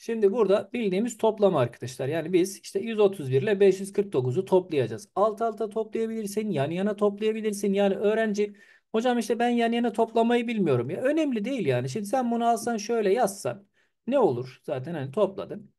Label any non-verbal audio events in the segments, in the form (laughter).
Şimdi burada bildiğimiz toplam arkadaşlar. Yani biz işte 131 ile 549'u toplayacağız. Alt alta toplayabilirsin, yan yana toplayabilirsin. Yani öğrenci hocam işte ben yan yana toplamayı bilmiyorum. Ya önemli değil yani. Şimdi sen bunu alsan şöyle yazsan ne olur? Zaten hani topladın.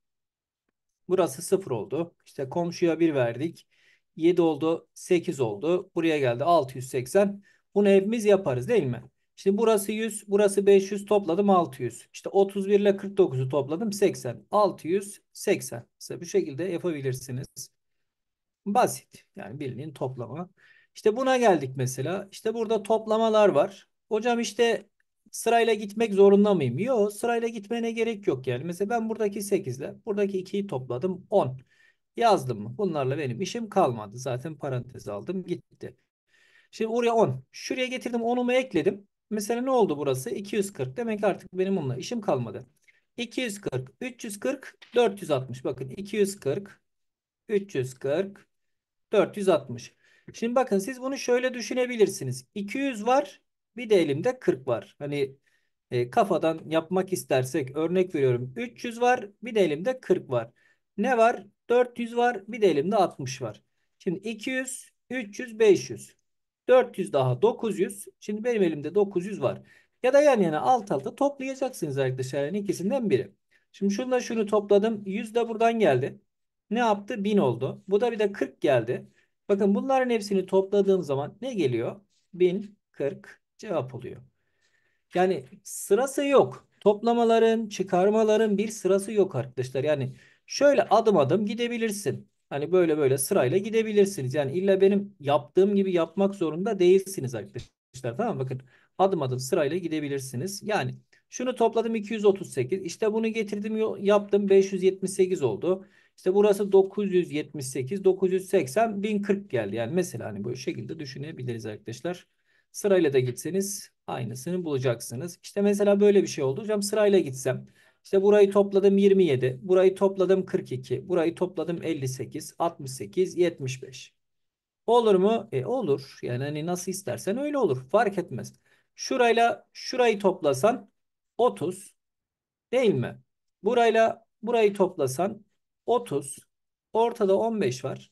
Burası 0 oldu. İşte komşuya 1 verdik. 7 oldu, 8 oldu. Buraya geldi 680. Bunu hepimiz yaparız değil mi? İşte burası 100, burası 500 topladım 600. İşte 31 ile 49'u topladım 80. 680. Mesela bu şekilde yapabilirsiniz. Basit. Yani bilinin toplama. İşte buna geldik mesela. İşte burada toplamalar var. Hocam işte sırayla gitmek zorunda mıyım? Yok sırayla gitmene gerek yok yani. Mesela ben buradaki 8 ile buradaki 2'yi topladım 10. Yazdım mı? Bunlarla benim işim kalmadı. Zaten parantez aldım gitti. Şimdi oraya 10. Şuraya getirdim 10'umu ekledim. Mesela ne oldu burası? 240. Demek ki artık benim bununla işim kalmadı. 240, 340, 460. Bakın 240, 340, 460. Şimdi bakın siz bunu şöyle düşünebilirsiniz. 200 var, bir de elimde 40 var. Hani e, kafadan yapmak istersek örnek veriyorum. 300 var, bir de elimde 40 var. Ne var? 400 var, bir de elimde 60 var. Şimdi 200, 300, 500. 400 daha 900. Şimdi benim elimde 900 var. Ya da yan yana alt alta toplayacaksınız arkadaşlar. Yani ikisinden biri. Şimdi şunu da şunu topladım. 100 de buradan geldi. Ne yaptı? 1000 oldu. Bu da bir de 40 geldi. Bakın bunların hepsini topladığım zaman ne geliyor? 1040 cevap oluyor. Yani sırası yok. Toplamaların, çıkarmaların bir sırası yok arkadaşlar. Yani şöyle adım adım gidebilirsin. Hani böyle böyle sırayla gidebilirsiniz. Yani illa benim yaptığım gibi yapmak zorunda değilsiniz arkadaşlar. Tamam mı? Bakın adım adım sırayla gidebilirsiniz. Yani şunu topladım 238. İşte bunu getirdim yaptım 578 oldu. İşte burası 978, 980, 1040 geldi. Yani mesela hani böyle şekilde düşünebiliriz arkadaşlar. Sırayla da gitseniz aynısını bulacaksınız. İşte mesela böyle bir şey oldu. Hocam sırayla gitsem işte burayı topladım 27, burayı topladım 42, burayı topladım 58, 68, 75. Olur mu? E olur. Yani hani nasıl istersen öyle olur. Fark etmez. Şurayla şurayı toplasan 30 değil mi? Burayla burayı toplasan 30. Ortada 15 var.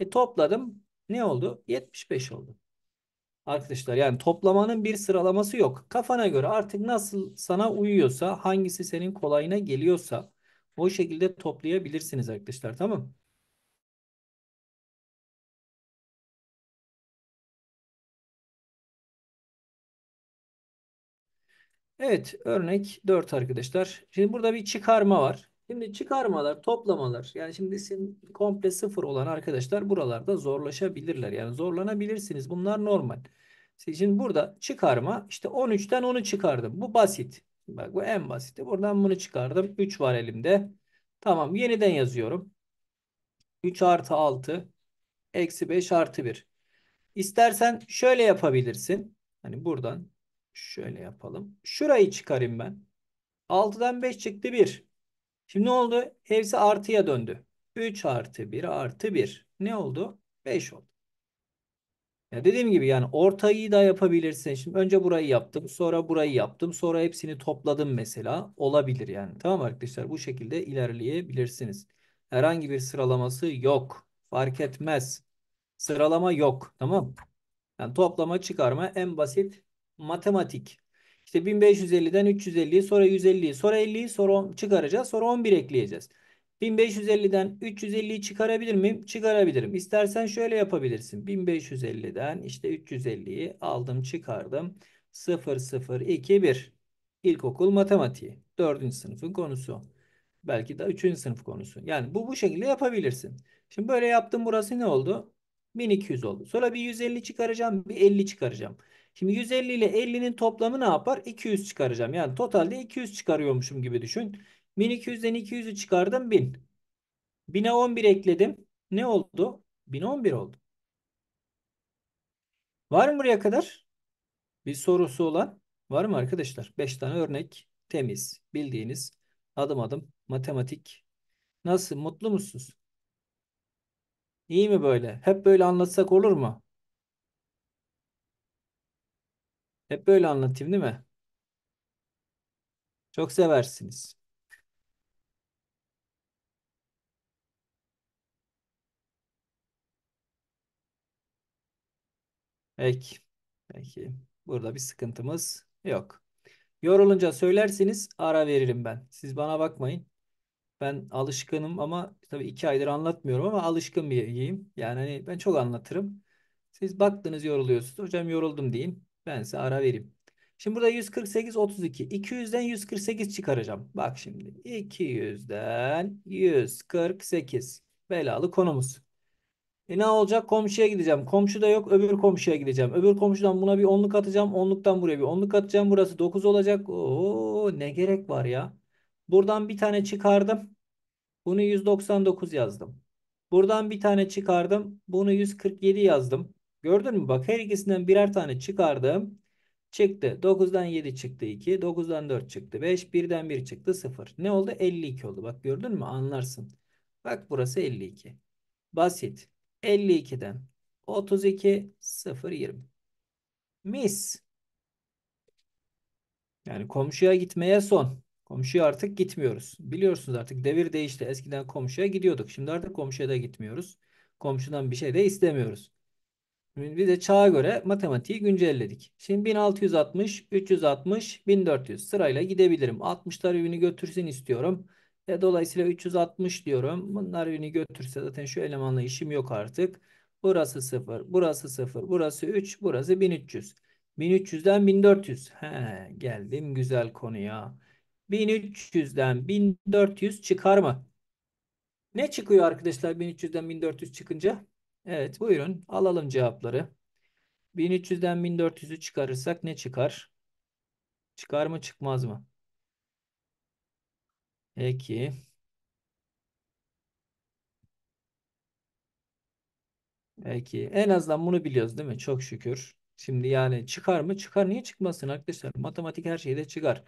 E topladım ne oldu? 75 oldu. Arkadaşlar yani toplamanın bir sıralaması yok. Kafana göre artık nasıl sana uyuyorsa, hangisi senin kolayına geliyorsa o şekilde toplayabilirsiniz arkadaşlar tamam Evet örnek 4 arkadaşlar. Şimdi burada bir çıkarma var. Şimdi çıkarmalar, toplamalar yani şimdi sizin komple sıfır olan arkadaşlar buralarda zorlaşabilirler. Yani zorlanabilirsiniz. Bunlar normal. Siz şimdi burada çıkarma işte 13'ten onu çıkardım. Bu basit. Bak bu en basiti. Buradan bunu çıkardım. 3 var elimde. Tamam yeniden yazıyorum. 3 artı 6 eksi 5 artı 1. İstersen şöyle yapabilirsin. Hani buradan şöyle yapalım. Şurayı çıkarayım ben. 6'dan 5 çıktı 1. Şimdi ne oldu? Hepsi artıya döndü. 3 artı 1 artı 1. Ne oldu? 5 oldu. Ya dediğim gibi yani ortayı da yapabilirsin. Şimdi önce burayı yaptım, sonra burayı yaptım, sonra hepsini topladım mesela. Olabilir yani. Tamam arkadaşlar bu şekilde ilerleyebilirsiniz. Herhangi bir sıralaması yok. Fark etmez. Sıralama yok. Tamam. Yani toplama, çıkarma en basit matematik. İşte 1550'den 350'yi sonra 150'yi sonra 50'yi sonra çıkaracağız sonra 11 ekleyeceğiz. 1550'den 350'yi çıkarabilir miyim? Çıkarabilirim. İstersen şöyle yapabilirsin. 1550'den işte 350'yi aldım çıkardım. 0021 İlkokul matematiği 4. sınıfın konusu. Belki de 3. sınıf konusu. Yani bu bu şekilde yapabilirsin. Şimdi böyle yaptım burası ne oldu? 1200 oldu. Sonra bir 150 çıkaracağım, bir 50 çıkaracağım. Şimdi 150 ile 50'nin toplamı ne yapar? 200 çıkaracağım. Yani totalde 200 çıkarıyormuşum gibi düşün. 1200'den 200'ü çıkardım 1000. 1000'e 11 ekledim. Ne oldu? 1011 oldu. Var mı buraya kadar? Bir sorusu olan var mı arkadaşlar? 5 tane örnek temiz bildiğiniz adım adım matematik. Nasıl mutlu musunuz? İyi mi böyle? Hep böyle anlatsak olur mu? Hep böyle anlatayım değil mi? Çok seversiniz. Peki. Peki. Burada bir sıkıntımız yok. Yorulunca söylersiniz ara veririm ben. Siz bana bakmayın. Ben alışkınım ama tabii iki aydır anlatmıyorum ama alışkın bir yiyeyim. Yani hani ben çok anlatırım. Siz baktınız yoruluyorsunuz. Hocam yoruldum diyeyim. Ben size ara vereyim. Şimdi burada 148, 32. 200'den 148 çıkaracağım. Bak şimdi 200'den 148. Belalı konumuz. E ne olacak? Komşuya gideceğim. Komşu da yok. Öbür komşuya gideceğim. Öbür komşudan buna bir onluk atacağım. Onluktan buraya bir onluk atacağım. Burası 9 olacak. Oo ne gerek var ya. Buradan bir tane çıkardım. Bunu 199 yazdım. Buradan bir tane çıkardım. Bunu 147 yazdım. Gördün mü? Bak her ikisinden birer tane çıkardım. Çıktı. 9'dan 7 çıktı 2. 9'dan 4 çıktı 5. 1'den 1 çıktı 0. Ne oldu? 52 oldu. Bak gördün mü? Anlarsın. Bak burası 52. Basit. 52'den 32 0 20. Mis. Yani komşuya gitmeye son. Komşuya artık gitmiyoruz. Biliyorsunuz artık devir değişti. Eskiden komşuya gidiyorduk. Şimdi artık komşuya da gitmiyoruz. Komşudan bir şey de istemiyoruz de çağa göre matematiği güncelledik. Şimdi 1660, 360, 1400 sırayla gidebilirim. 60'lar ünü götürsün istiyorum. E, dolayısıyla 360 diyorum. Bunlar ünü götürse zaten şu elemanla işim yok artık. Burası 0, burası 0, burası 3, burası 1300. 1300'den 1400. He, geldim güzel konuya. 1300'den 1400 çıkar mı? Ne çıkıyor arkadaşlar 1300'den 1400 çıkınca? Evet buyurun alalım cevapları. 1300'den 1400'ü çıkarırsak ne çıkar? Çıkar mı çıkmaz mı? Peki. Peki. En azından bunu biliyoruz değil mi? Çok şükür. Şimdi yani çıkar mı? Çıkar. Niye çıkmasın arkadaşlar? Matematik her şeyde çıkar.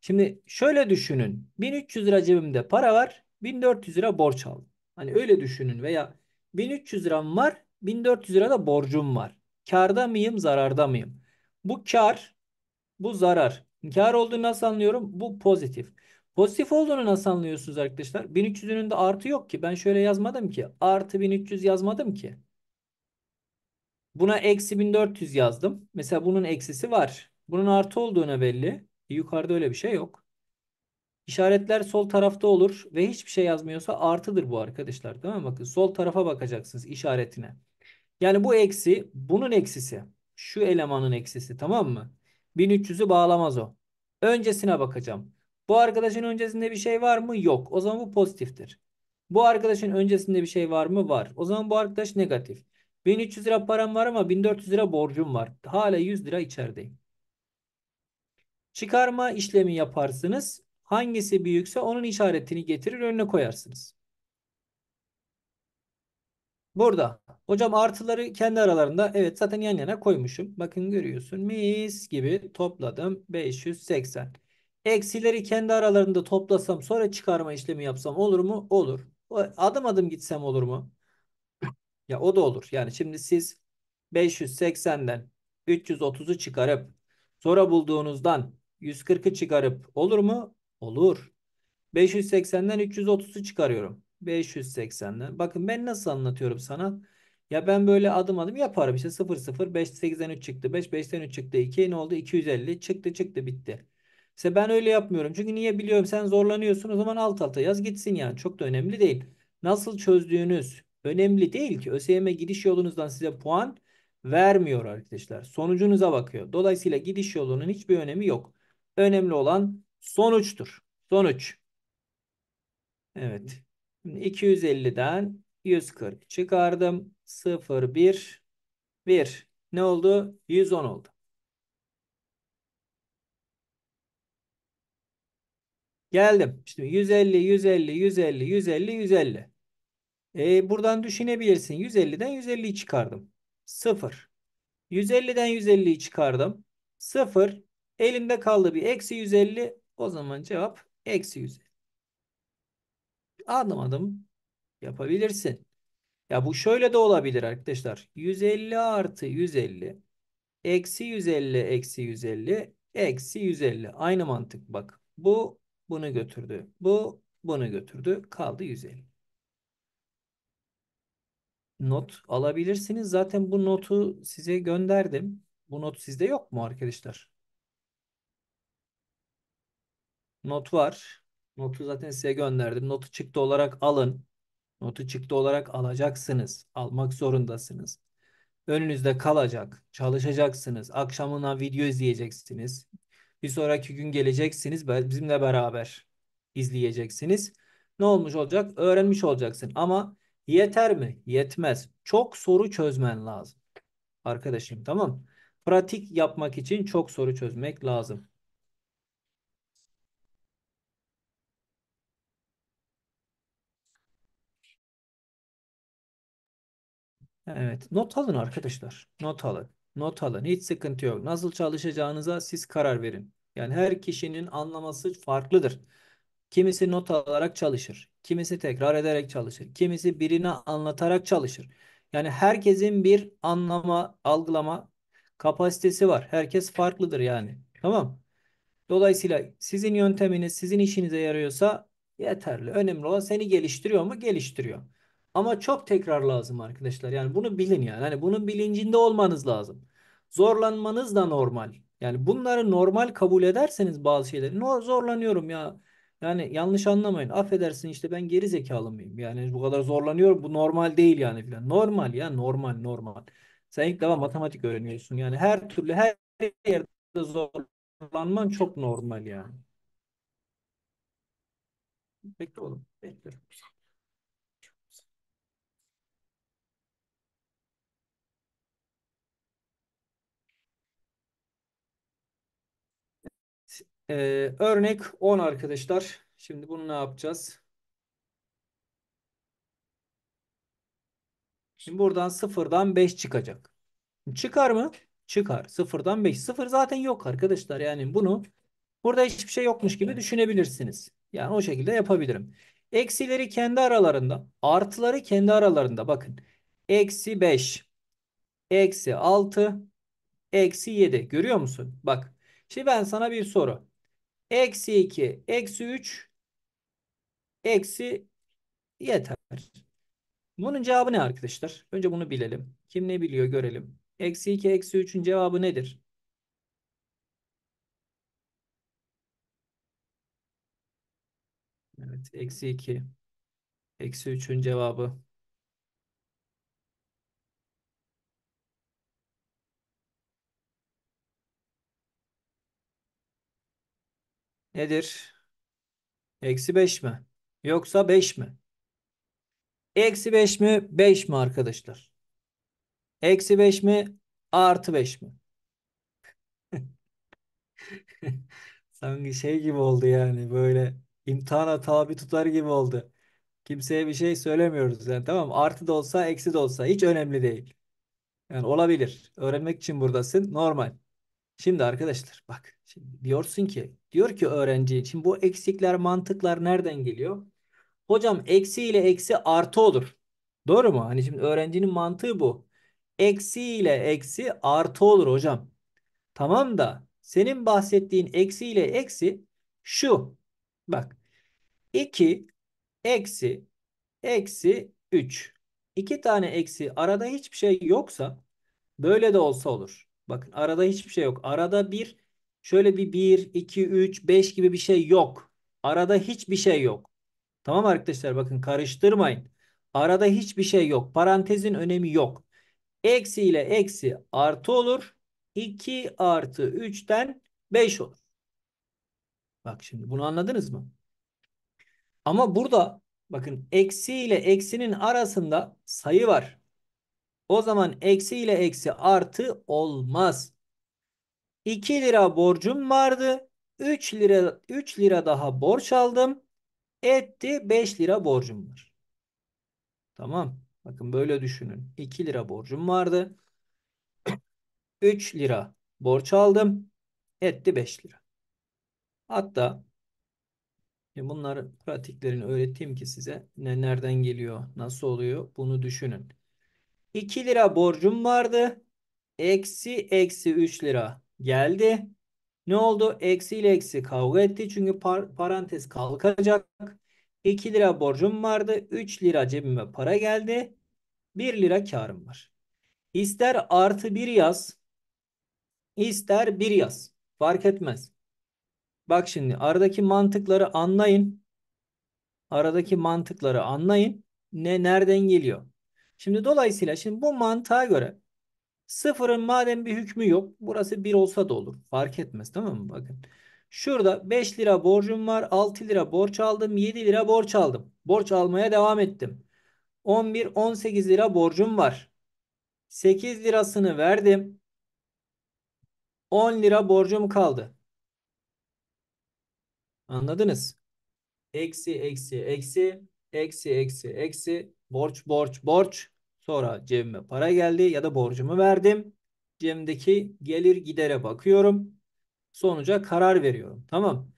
Şimdi şöyle düşünün. 1300 lira cebimde para var. 1400 lira borç aldım. Hani öyle düşünün veya 1300 liram var. 1400 lira da borcum var. Karda mıyım, zararda mıyım? Bu kar, bu zarar. Kar olduğunu nasıl anlıyorum? Bu pozitif. Pozitif olduğunu nasıl anlıyorsunuz arkadaşlar? 1300'ünün de artı yok ki. Ben şöyle yazmadım ki. Artı 1300 yazmadım ki. Buna eksi 1400 yazdım. Mesela bunun eksisi var. Bunun artı olduğuna belli. E, yukarıda öyle bir şey yok. İşaretler sol tarafta olur ve hiçbir şey yazmıyorsa artıdır bu arkadaşlar. değil mi? Bakın sol tarafa bakacaksınız işaretine. Yani bu eksi bunun eksisi. Şu elemanın eksisi tamam mı? 1300'ü bağlamaz o. Öncesine bakacağım. Bu arkadaşın öncesinde bir şey var mı? Yok. O zaman bu pozitiftir. Bu arkadaşın öncesinde bir şey var mı? Var. O zaman bu arkadaş negatif. 1300 lira param var ama 1400 lira borcum var. Hala 100 lira içerideyim. Çıkarma işlemi yaparsınız hangisi büyükse onun işaretini getirir önüne koyarsınız. Burada hocam artıları kendi aralarında evet zaten yan yana koymuşum. Bakın görüyorsun mis gibi topladım 580. Eksileri kendi aralarında toplasam sonra çıkarma işlemi yapsam olur mu? Olur. Adım adım gitsem olur mu? (clears throat) Ya o da olur. Yani şimdi siz 580'den 330'u çıkarıp sonra bulduğunuzdan 140'ı çıkarıp olur mu? Olur. 580'den 330'u çıkarıyorum. 580'den. Bakın ben nasıl anlatıyorum sana? Ya ben böyle adım adım yaparım. İşte 0 0 5 8'den 3 çıktı. 5 5'ten 3 çıktı. 2 ne oldu? 250 çıktı çıktı bitti. İşte ben öyle yapmıyorum. Çünkü niye biliyorum sen zorlanıyorsun. O zaman alt alta yaz gitsin yani. Çok da önemli değil. Nasıl çözdüğünüz önemli değil ki. ÖSYM gidiş yolunuzdan size puan vermiyor arkadaşlar. Sonucunuza bakıyor. Dolayısıyla gidiş yolunun hiçbir önemi yok. Önemli olan sonuçtur. Sonuç. Evet. 250'den 140 çıkardım. 0, 1, 1. Ne oldu? 110 oldu. Geldim. Şimdi 150, 150, 150, 150, 150. E, buradan düşünebilirsin. 150'den 150'yi çıkardım. 0. 150'den 150'yi çıkardım. 0. Elimde kaldı bir eksi 150 o zaman cevap eksi 150. Adım adım yapabilirsin. Ya bu şöyle de olabilir arkadaşlar. 150 artı 150 eksi 150 eksi 150 eksi 150. Aynı mantık bak. Bu bunu götürdü. Bu bunu götürdü. Kaldı 150. Not alabilirsiniz. Zaten bu notu size gönderdim. Bu not sizde yok mu arkadaşlar? Not var. Notu zaten size gönderdim. Notu çıktı olarak alın. Notu çıktı olarak alacaksınız. Almak zorundasınız. Önünüzde kalacak. Çalışacaksınız. Akşamına video izleyeceksiniz. Bir sonraki gün geleceksiniz. Bizimle beraber izleyeceksiniz. Ne olmuş olacak? Öğrenmiş olacaksın. Ama yeter mi? Yetmez. Çok soru çözmen lazım. Arkadaşım tamam. Pratik yapmak için çok soru çözmek lazım. Evet. Not alın arkadaşlar. Not alın. Not alın. Hiç sıkıntı yok. Nasıl çalışacağınıza siz karar verin. Yani her kişinin anlaması farklıdır. Kimisi not alarak çalışır. Kimisi tekrar ederek çalışır. Kimisi birine anlatarak çalışır. Yani herkesin bir anlama, algılama kapasitesi var. Herkes farklıdır yani. Tamam. Dolayısıyla sizin yönteminiz sizin işinize yarıyorsa yeterli. Önemli olan seni geliştiriyor mu? Geliştiriyor. Ama çok tekrar lazım arkadaşlar. Yani bunu bilin yani. Hani bunun bilincinde olmanız lazım. Zorlanmanız da normal. Yani bunları normal kabul ederseniz bazı şeyleri no, zorlanıyorum ya. Yani yanlış anlamayın. Affedersin işte ben geri zekalı mıyım? Yani bu kadar zorlanıyorum. Bu normal değil yani filan. Normal ya normal normal. Sen ilk defa matematik öğreniyorsun. Yani her türlü her yerde zorlanman çok normal yani. Bekle oğlum. bekle Ee, örnek 10 arkadaşlar. Şimdi bunu ne yapacağız? Şimdi buradan 0'dan 5 çıkacak. Çıkar mı? Çıkar. 0'dan 5. 0 zaten yok arkadaşlar. Yani bunu burada hiçbir şey yokmuş gibi düşünebilirsiniz. Yani o şekilde yapabilirim. Eksileri kendi aralarında, artıları kendi aralarında. Bakın. Eksi 5, eksi 6, eksi 7. Görüyor musun? Bak. Şimdi ben sana bir soru. Eksi 2, eksi 3, eksi yeter. Bunun cevabı ne arkadaşlar? Önce bunu bilelim. Kim ne biliyor görelim. Eksi 2, eksi 3'ün cevabı nedir? Evet, eksi 2. Eksi 3'ün cevabı nedir? Eksi 5 mi? Yoksa 5 mi? Eksi 5 mi? 5 mi arkadaşlar? Eksi 5 mi? Artı 5 mi? (laughs) Sanki şey gibi oldu yani böyle imtihana tabi tutar gibi oldu. Kimseye bir şey söylemiyoruz yani tamam artı da olsa eksi de olsa hiç önemli değil. Yani olabilir. Öğrenmek için buradasın normal. Şimdi arkadaşlar bak şimdi diyorsun ki diyor ki öğrenci için bu eksikler mantıklar nereden geliyor? Hocam eksi ile eksi artı olur. Doğru mu? Hani şimdi öğrencinin mantığı bu. Eksi ile eksi artı olur hocam. Tamam da senin bahsettiğin eksi ile eksi şu. Bak 2 eksi eksi 3. İki tane eksi arada hiçbir şey yoksa böyle de olsa olur. Bakın arada hiçbir şey yok. Arada bir şöyle bir 1, 2, 3, 5 gibi bir şey yok. Arada hiçbir şey yok. Tamam arkadaşlar bakın karıştırmayın. Arada hiçbir şey yok. Parantezin önemi yok. Eksi ile eksi artı olur. 2 artı 3'ten 5 olur. Bak şimdi bunu anladınız mı? Ama burada bakın eksi ile eksinin arasında sayı var. O zaman eksi ile eksi artı olmaz. 2 lira borcum vardı. 3 lira 3 lira daha borç aldım. Etti 5 lira borcum var. Tamam. Bakın böyle düşünün. 2 lira borcum vardı. 3 (clears throat) lira borç aldım. Etti 5 lira. Hatta bunlar pratiklerini öğreteyim ki size ne nereden geliyor, nasıl oluyor bunu düşünün. 2 lira borcum vardı. Eksi eksi 3 lira geldi. Ne oldu? Eksi ile eksi kavga etti. Çünkü par parantez kalkacak. 2 lira borcum vardı. 3 lira cebime para geldi. 1 lira karım var. İster artı 1 yaz. ister 1 yaz. Fark etmez. Bak şimdi aradaki mantıkları anlayın. Aradaki mantıkları anlayın. Ne nereden geliyor? Şimdi dolayısıyla şimdi bu mantığa göre sıfırın madem bir hükmü yok. Burası 1 olsa da olur. Fark etmez tamam mı? Bakın. Şurada 5 lira borcum var. 6 lira borç aldım. 7 lira borç aldım. Borç almaya devam ettim. 11 18 lira borcum var. 8 lirasını verdim. 10 lira borcum kaldı. Anladınız? Eksi eksi eksi eksi eksi eksi borç borç borç sonra cebime para geldi ya da borcumu verdim. Cebimdeki gelir gidere bakıyorum. Sonuca karar veriyorum. Tamam.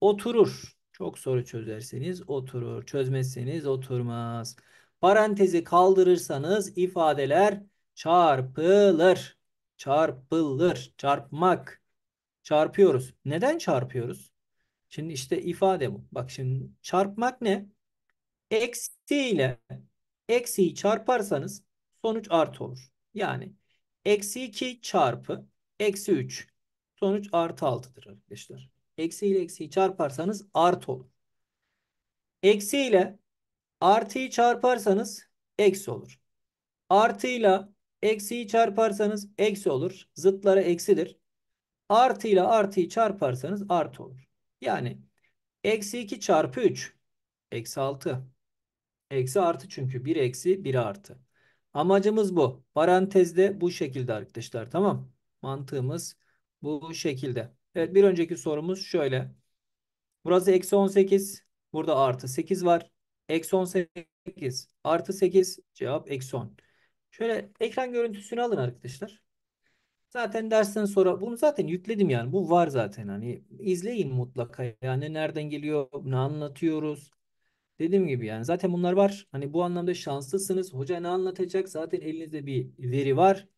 Oturur. Çok soru çözerseniz oturur. Çözmezseniz oturmaz. Parantezi kaldırırsanız ifadeler çarpılır. Çarpılır. Çarpmak. Çarpıyoruz. Neden çarpıyoruz? Şimdi işte ifade bu. Bak şimdi çarpmak ne? Eksi t ile eksiyi çarparsanız sonuç artı olur. Yani eksi 2 çarpı eksi 3 sonuç artı 6'dır arkadaşlar. Eksi ile eksiyi çarparsanız artı olur. Eksi ile artıyı çarparsanız eksi olur. Artıyla eksiyi çarparsanız eksi olur. Zıtları eksidir. Artıyla artıyı çarparsanız artı olur. Yani eksi 2 çarpı 3 eksi 6 Eksi artı çünkü 1 eksi 1 artı. Amacımız bu. Parantezde bu şekilde arkadaşlar tamam. Mantığımız bu şekilde. Evet bir önceki sorumuz şöyle. Burası eksi 18. Burada artı 8 var. Eksi 18 artı 8 cevap eksi 10. Şöyle ekran görüntüsünü alın arkadaşlar. Zaten dersten sonra bunu zaten yükledim yani. Bu var zaten hani izleyin mutlaka. Yani nereden geliyor, ne anlatıyoruz, Dediğim gibi yani zaten bunlar var. Hani bu anlamda şanslısınız. Hoca ne anlatacak? Zaten elinizde bir veri var.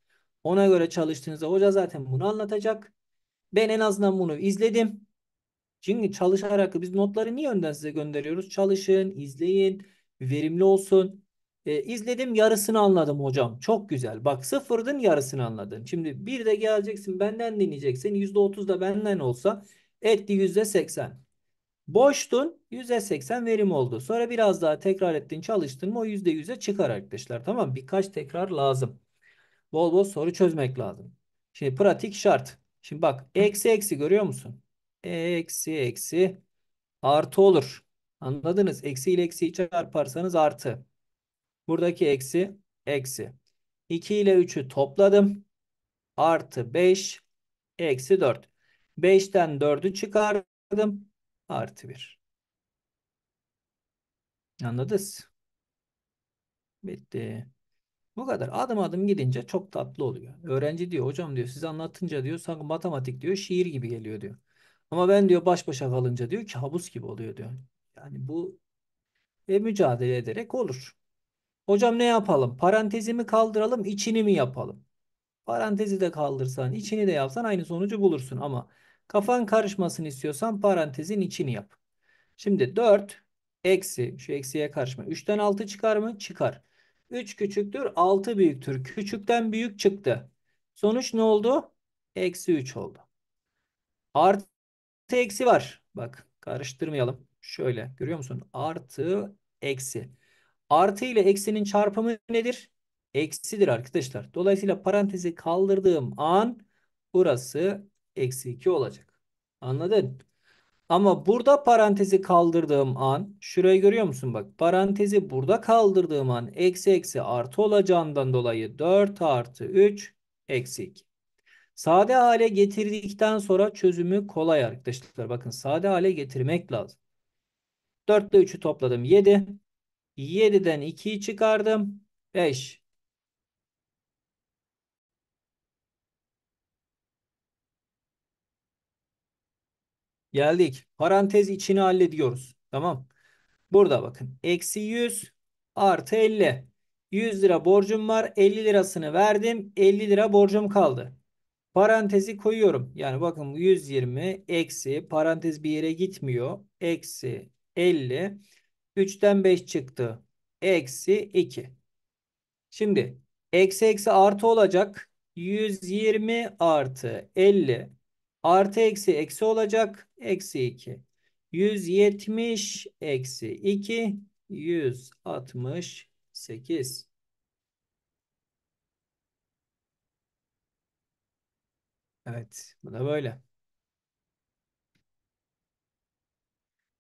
Ona göre çalıştığınızda hoca zaten bunu anlatacak. Ben en azından bunu izledim. Çünkü çalışarak biz notları niye önden size gönderiyoruz? Çalışın, izleyin, verimli olsun. E, izledim yarısını anladım hocam. Çok güzel. Bak sıfırdın yarısını anladın. Şimdi bir de geleceksin benden dinleyeceksin. Yüzde otuz da benden olsa etti yüzde seksen. Boştun %80 verim oldu. Sonra biraz daha tekrar ettin çalıştın mı o %100'e çıkar arkadaşlar. Tamam mı? Birkaç tekrar lazım. Bol bol soru çözmek lazım. Şimdi pratik şart. Şimdi bak eksi eksi görüyor musun? Eksi eksi artı olur. Anladınız? Eksi ile eksiyi çarparsanız artı. Buradaki eksi eksi. 2 ile 3'ü topladım. Artı 5 eksi 4. 5'ten 4'ü çıkardım artı 1. Anladınız? Bitti. Bu kadar adım adım gidince çok tatlı oluyor. Öğrenci diyor hocam diyor size anlatınca diyor sanki matematik diyor şiir gibi geliyor diyor. Ama ben diyor baş başa kalınca diyor kabus gibi oluyor diyor. Yani bu e, mücadele ederek olur. Hocam ne yapalım? Parantezi mi kaldıralım, içini mi yapalım? Parantezi de kaldırsan, içini de yapsan aynı sonucu bulursun ama Kafan karışmasını istiyorsan parantezin içini yap. Şimdi 4 eksi şu eksiye karışma. 3'ten 6 çıkar mı? Çıkar. 3 küçüktür 6 büyüktür. Küçükten büyük çıktı. Sonuç ne oldu? Eksi 3 oldu. Artı eksi var. Bak karıştırmayalım. Şöyle görüyor musun? Artı eksi. Artı ile eksinin çarpımı nedir? Eksidir arkadaşlar. Dolayısıyla parantezi kaldırdığım an burası eksi 2 olacak. Anladın? Ama burada parantezi kaldırdığım an şurayı görüyor musun? Bak parantezi burada kaldırdığım an eksi eksi artı olacağından dolayı 4 artı 3 eksi 2. Sade hale getirdikten sonra çözümü kolay arkadaşlar. Bakın sade hale getirmek lazım. 4 ile 3'ü topladım 7. 7'den 2'yi çıkardım. 5. Geldik. Parantez içini hallediyoruz. Tamam. Burada bakın. Eksi 100 artı 50. 100 lira borcum var. 50 lirasını verdim. 50 lira borcum kaldı. Parantezi koyuyorum. Yani bakın 120 eksi parantez bir yere gitmiyor. Eksi 50. 3'ten 5 çıktı. Eksi 2. Şimdi eksi eksi artı olacak. 120 artı 50 Artı eksi eksi olacak. Eksi 2. 170 eksi 2 168. Evet. Bu da böyle.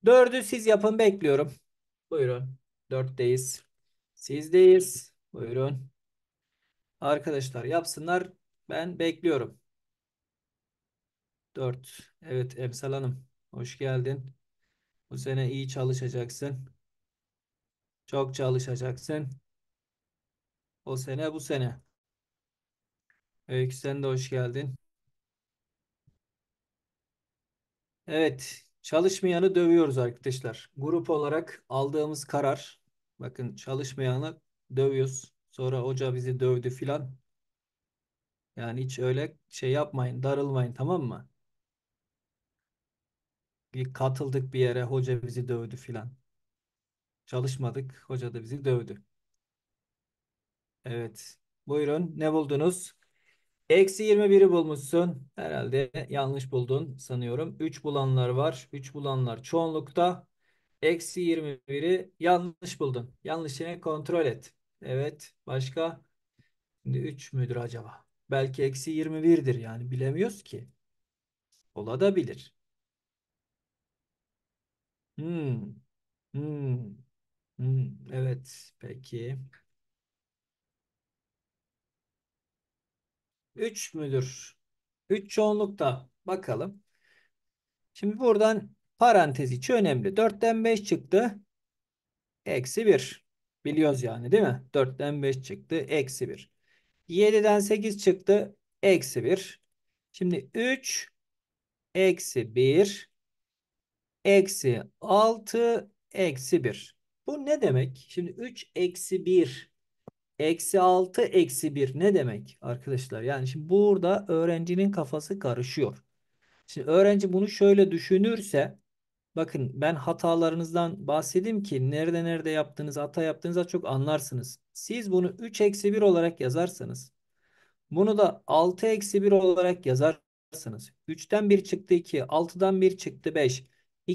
Dördü siz yapın bekliyorum. Buyurun. Dörtteyiz. Sizdeyiz. Buyurun. Arkadaşlar yapsınlar. Ben bekliyorum. 4. Evet Emsal Hanım. Hoş geldin. Bu sene iyi çalışacaksın. Çok çalışacaksın. O sene bu sene. Öykü sen de hoş geldin. Evet. Çalışmayanı dövüyoruz arkadaşlar. Grup olarak aldığımız karar. Bakın çalışmayanı dövüyoruz. Sonra hoca bizi dövdü filan. Yani hiç öyle şey yapmayın, darılmayın tamam mı? Bir katıldık bir yere hoca bizi dövdü filan. Çalışmadık. Hoca da bizi dövdü. Evet. Buyurun. Ne buldunuz? Eksi 21'i bulmuşsun. Herhalde yanlış buldun sanıyorum. 3 bulanlar var. 3 bulanlar çoğunlukta. Eksi 21'i yanlış buldun. Yanlışını kontrol et. Evet. Başka? Şimdi 3 müdür acaba? Belki eksi 21'dir yani bilemiyoruz ki. Ola da bilir. Hmm, hmm, hmm. Evet, peki. Üç müdür? Üç çoğunlukta. Bakalım. Şimdi buradan parantez içi önemli. Dörtten beş çıktı. Eksi bir. Biliyoruz yani değil mi? Dörtten beş çıktı. Eksi bir. Yediden sekiz çıktı. Eksi bir. Şimdi üç eksi bir. Eksi 6 eksi 1. Bu ne demek? Şimdi 3 eksi 1 eksi 6 eksi 1 ne demek arkadaşlar? Yani şimdi burada öğrencinin kafası karışıyor. Şimdi öğrenci bunu şöyle düşünürse bakın ben hatalarınızdan bahsedeyim ki nerede nerede yaptığınız hata yaptığınızda çok anlarsınız. Siz bunu 3 eksi 1 olarak yazarsanız bunu da 6 eksi 1 olarak yazarsınız. 3'ten 1 çıktı 2, 6'dan 1 çıktı 5.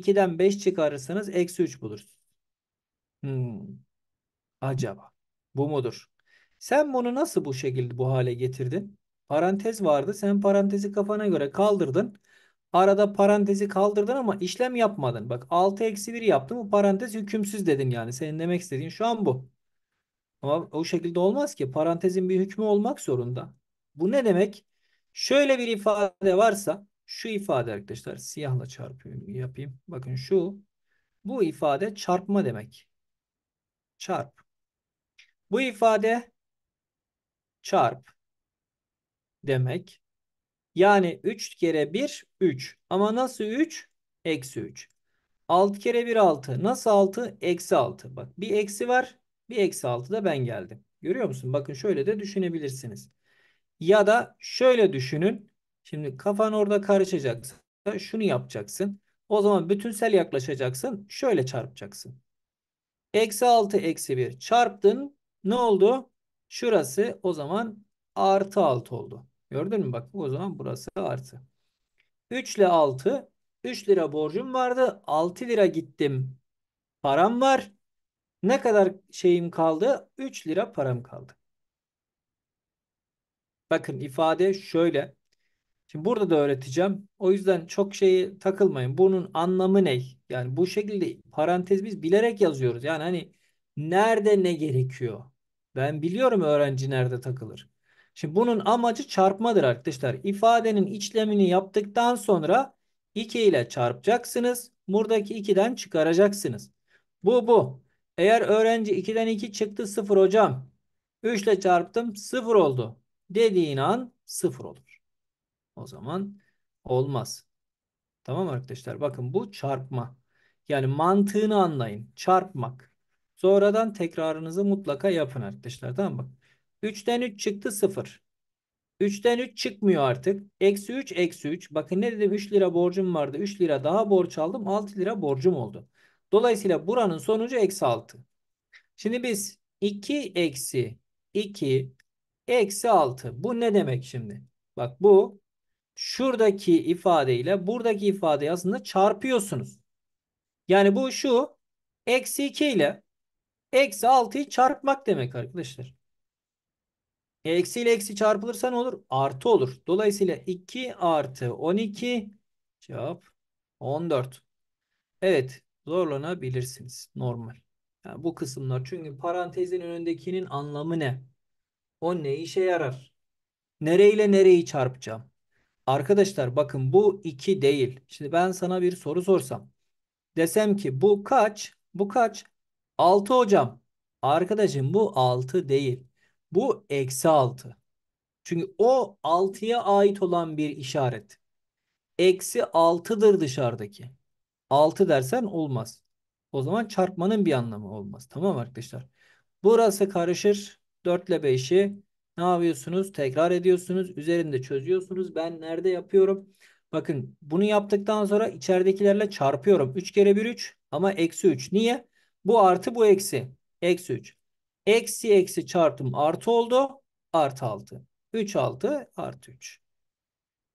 2'den 5 çıkarırsanız eksi 3 bulursun. Hmm. Acaba bu mudur? Sen bunu nasıl bu şekilde bu hale getirdin? Parantez vardı. Sen parantezi kafana göre kaldırdın. Arada parantezi kaldırdın ama işlem yapmadın. Bak 6 eksi 1 yaptım. Bu parantez hükümsüz dedin yani. Senin demek istediğin şu an bu. Ama o şekilde olmaz ki. Parantezin bir hükmü olmak zorunda. Bu ne demek? Şöyle bir ifade varsa şu ifade arkadaşlar siyahla çarpıyorum yapayım. Bakın şu bu ifade çarpma demek. Çarp. Bu ifade çarp demek. Yani 3 kere 1 3. Ama nasıl 3? Eksi 3. 6 kere 1 6. Nasıl 6? Eksi 6. Bak bir eksi var. Bir eksi 6 da ben geldim. Görüyor musun? Bakın şöyle de düşünebilirsiniz. Ya da şöyle düşünün. Şimdi kafan orada karışacaksa şunu yapacaksın. O zaman bütünsel yaklaşacaksın. Şöyle çarpacaksın. Eksi 6 eksi 1 çarptın. Ne oldu? Şurası o zaman artı 6 oldu. Gördün mü? Bak o zaman burası artı. 3 ile 6. 3 lira borcum vardı. 6 lira gittim. Param var. Ne kadar şeyim kaldı? 3 lira param kaldı. Bakın ifade şöyle. Şimdi burada da öğreteceğim. O yüzden çok şeyi takılmayın. Bunun anlamı ne? Yani bu şekilde parantez biz bilerek yazıyoruz. Yani hani nerede ne gerekiyor? Ben biliyorum öğrenci nerede takılır. Şimdi bunun amacı çarpmadır arkadaşlar. İfadenin işlemini yaptıktan sonra 2 ile çarpacaksınız. Buradaki 2'den çıkaracaksınız. Bu bu. Eğer öğrenci 2'den 2 çıktı 0 hocam. 3 ile çarptım 0 oldu. Dediğin an 0 olur. O zaman olmaz. Tamam arkadaşlar bakın bu çarpma. Yani mantığını anlayın. Çarpmak. Sonradan tekrarınızı mutlaka yapın arkadaşlar. Tamam bak. 3'ten 3 çıktı 0. 3'ten 3 çıkmıyor artık. Eksi 3 eksi 3. Bakın ne dedim 3 lira borcum vardı. 3 lira daha borç aldım. 6 lira borcum oldu. Dolayısıyla buranın sonucu eksi 6. Şimdi biz 2 eksi 2 eksi 6. Bu ne demek şimdi? Bak bu şuradaki ifadeyle buradaki ifadeyi aslında çarpıyorsunuz. Yani bu şu eksi 2 ile eksi 6'yı çarpmak demek arkadaşlar. eksi ile eksi çarpılırsa ne olur? Artı olur. Dolayısıyla 2 artı 12 cevap 14. Evet zorlanabilirsiniz. Normal. Yani bu kısımlar çünkü parantezin önündekinin anlamı ne? O ne işe yarar? Nereyle nereyi çarpacağım? Arkadaşlar bakın bu 2 değil. Şimdi ben sana bir soru sorsam. Desem ki bu kaç? Bu kaç? 6 hocam. Arkadaşım bu 6 değil. Bu eksi 6. Çünkü o 6'ya ait olan bir işaret. Eksi 6'dır dışarıdaki. 6 dersen olmaz. O zaman çarpmanın bir anlamı olmaz. Tamam arkadaşlar. Burası karışır. 4 ile 5'i ne yapıyorsunuz? Tekrar ediyorsunuz. Üzerinde çözüyorsunuz. Ben nerede yapıyorum? Bakın bunu yaptıktan sonra içeridekilerle çarpıyorum. 3 kere 1 3 ama eksi 3. Niye? Bu artı bu eksi. Eksi 3. Eksi eksi çarptım artı oldu. Artı 6. 3 6 artı 3.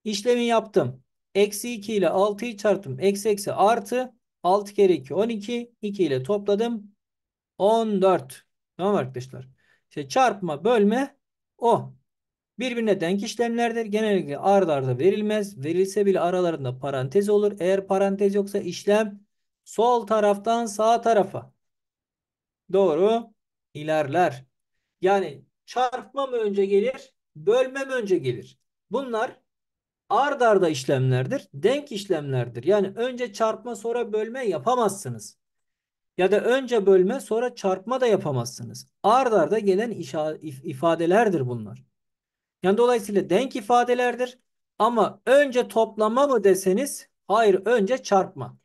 İşlemi yaptım. Eksi 2 ile 6'yı çarptım. Eksi eksi artı. 6 kere 2 12. 2 ile topladım. 14. Tamam arkadaşlar. İşte çarpma bölme o. Birbirine denk işlemlerdir. Genellikle ardarda arda verilmez. Verilse bile aralarında parantez olur. Eğer parantez yoksa işlem sol taraftan sağ tarafa doğru ilerler. Yani çarpma mı önce gelir, bölme mi önce gelir? Bunlar ardarda arda işlemlerdir, denk işlemlerdir. Yani önce çarpma sonra bölme yapamazsınız ya da önce bölme sonra çarpma da yapamazsınız. Ard arda gelen ifadelerdir bunlar. Yani dolayısıyla denk ifadelerdir. Ama önce toplama mı deseniz hayır önce çarpma.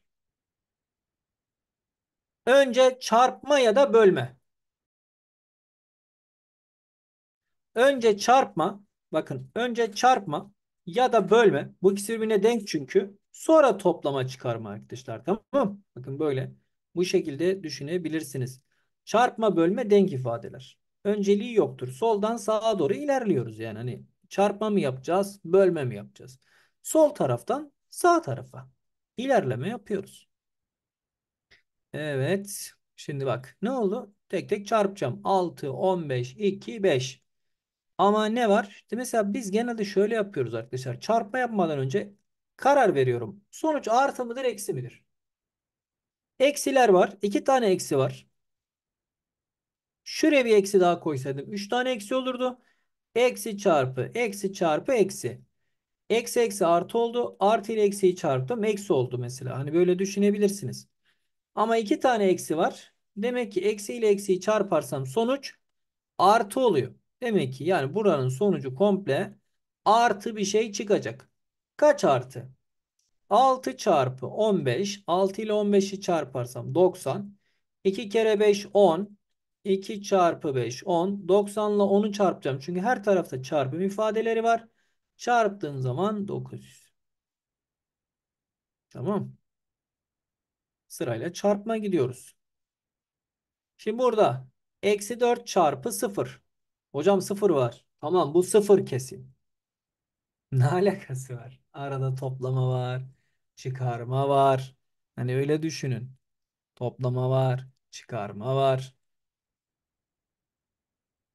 Önce çarpma ya da bölme. Önce çarpma bakın önce çarpma ya da bölme bu ikisi birbirine denk çünkü sonra toplama çıkarma arkadaşlar tamam mı? Bakın böyle. Bu şekilde düşünebilirsiniz. Çarpma bölme denk ifadeler. Önceliği yoktur. Soldan sağa doğru ilerliyoruz yani. Hani çarpma mı yapacağız, bölme mi yapacağız? Sol taraftan sağ tarafa ilerleme yapıyoruz. Evet. Şimdi bak ne oldu? Tek tek çarpacağım. 6, 15, 2, 5. Ama ne var? İşte mesela biz genelde şöyle yapıyoruz arkadaşlar. Çarpma yapmadan önce karar veriyorum. Sonuç artı mıdır eksi midir? Eksiler var. 2 tane eksi var. Şuraya bir eksi daha koysaydım 3 tane eksi olurdu. Eksi çarpı eksi çarpı eksi. Eksi eksi artı oldu. Artı ile eksiyi çarptım. Eksi oldu mesela. Hani böyle düşünebilirsiniz. Ama 2 tane eksi var. Demek ki eksi ile eksiyi çarparsam sonuç artı oluyor. Demek ki yani buranın sonucu komple artı bir şey çıkacak. Kaç artı? 6 çarpı 15. 6 ile 15'i çarparsam 90. 2 kere 5 10. 2 çarpı 5 10. 90 ile 10'u çarpacağım. Çünkü her tarafta çarpım ifadeleri var. Çarptığım zaman 900. Tamam. Sırayla çarpma gidiyoruz. Şimdi burada eksi 4 çarpı 0. Hocam 0 var. Tamam bu 0 kesin. (laughs) Ne alakası var? Arada toplama var çıkarma var. Hani öyle düşünün. Toplama var, çıkarma var.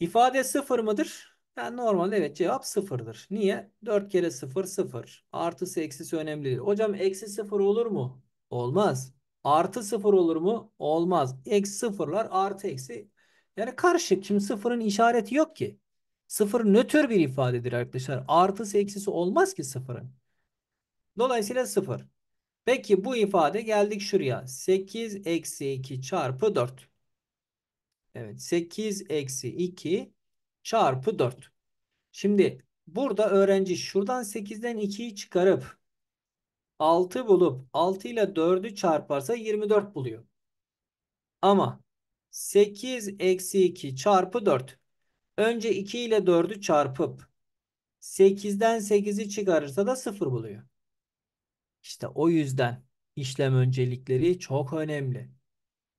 İfade sıfır mıdır? Yani normalde evet cevap sıfırdır. Niye? 4 kere sıfır sıfır. Artısı eksisi önemli değil. Hocam eksi sıfır olur mu? Olmaz. Artı sıfır olur mu? Olmaz. Eksi sıfırlar artı eksi. Yani karışık. Şimdi sıfırın işareti yok ki. Sıfır nötr bir ifadedir arkadaşlar. Artısı eksisi olmaz ki sıfırın. Dolayısıyla 0. Peki bu ifade geldik şuraya. 8 eksi 2 çarpı 4. Evet 8 eksi 2 çarpı 4. Şimdi burada öğrenci şuradan 8'den 2'yi çıkarıp 6 bulup 6 ile 4'ü çarparsa 24 buluyor. Ama 8 eksi 2 çarpı 4. Önce 2 ile 4'ü çarpıp 8'den 8'i çıkarırsa da 0 buluyor. İşte o yüzden işlem öncelikleri çok önemli.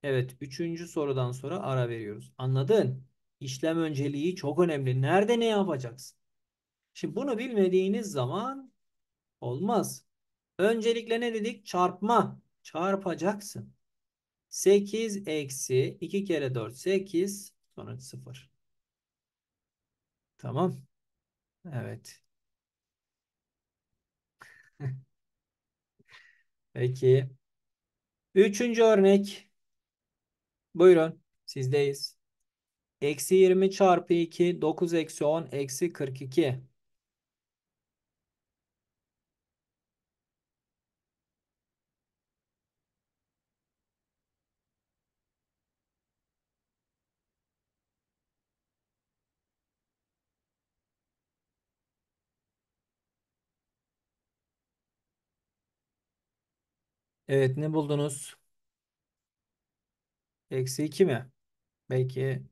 Evet, üçüncü sorudan sonra ara veriyoruz. Anladın? İşlem önceliği çok önemli. Nerede ne yapacaksın? Şimdi bunu bilmediğiniz zaman olmaz. Öncelikle ne dedik? Çarpma. Çarpacaksın. 8 eksi 2 kere 4 8 sonuç 0. Tamam. Evet. (laughs) Peki. Üçüncü örnek. Buyurun. Sizdeyiz. Eksi 20 çarpı 2 9 eksi 10 eksi 42. Evet ne buldunuz? Eksi 2 mi? Peki.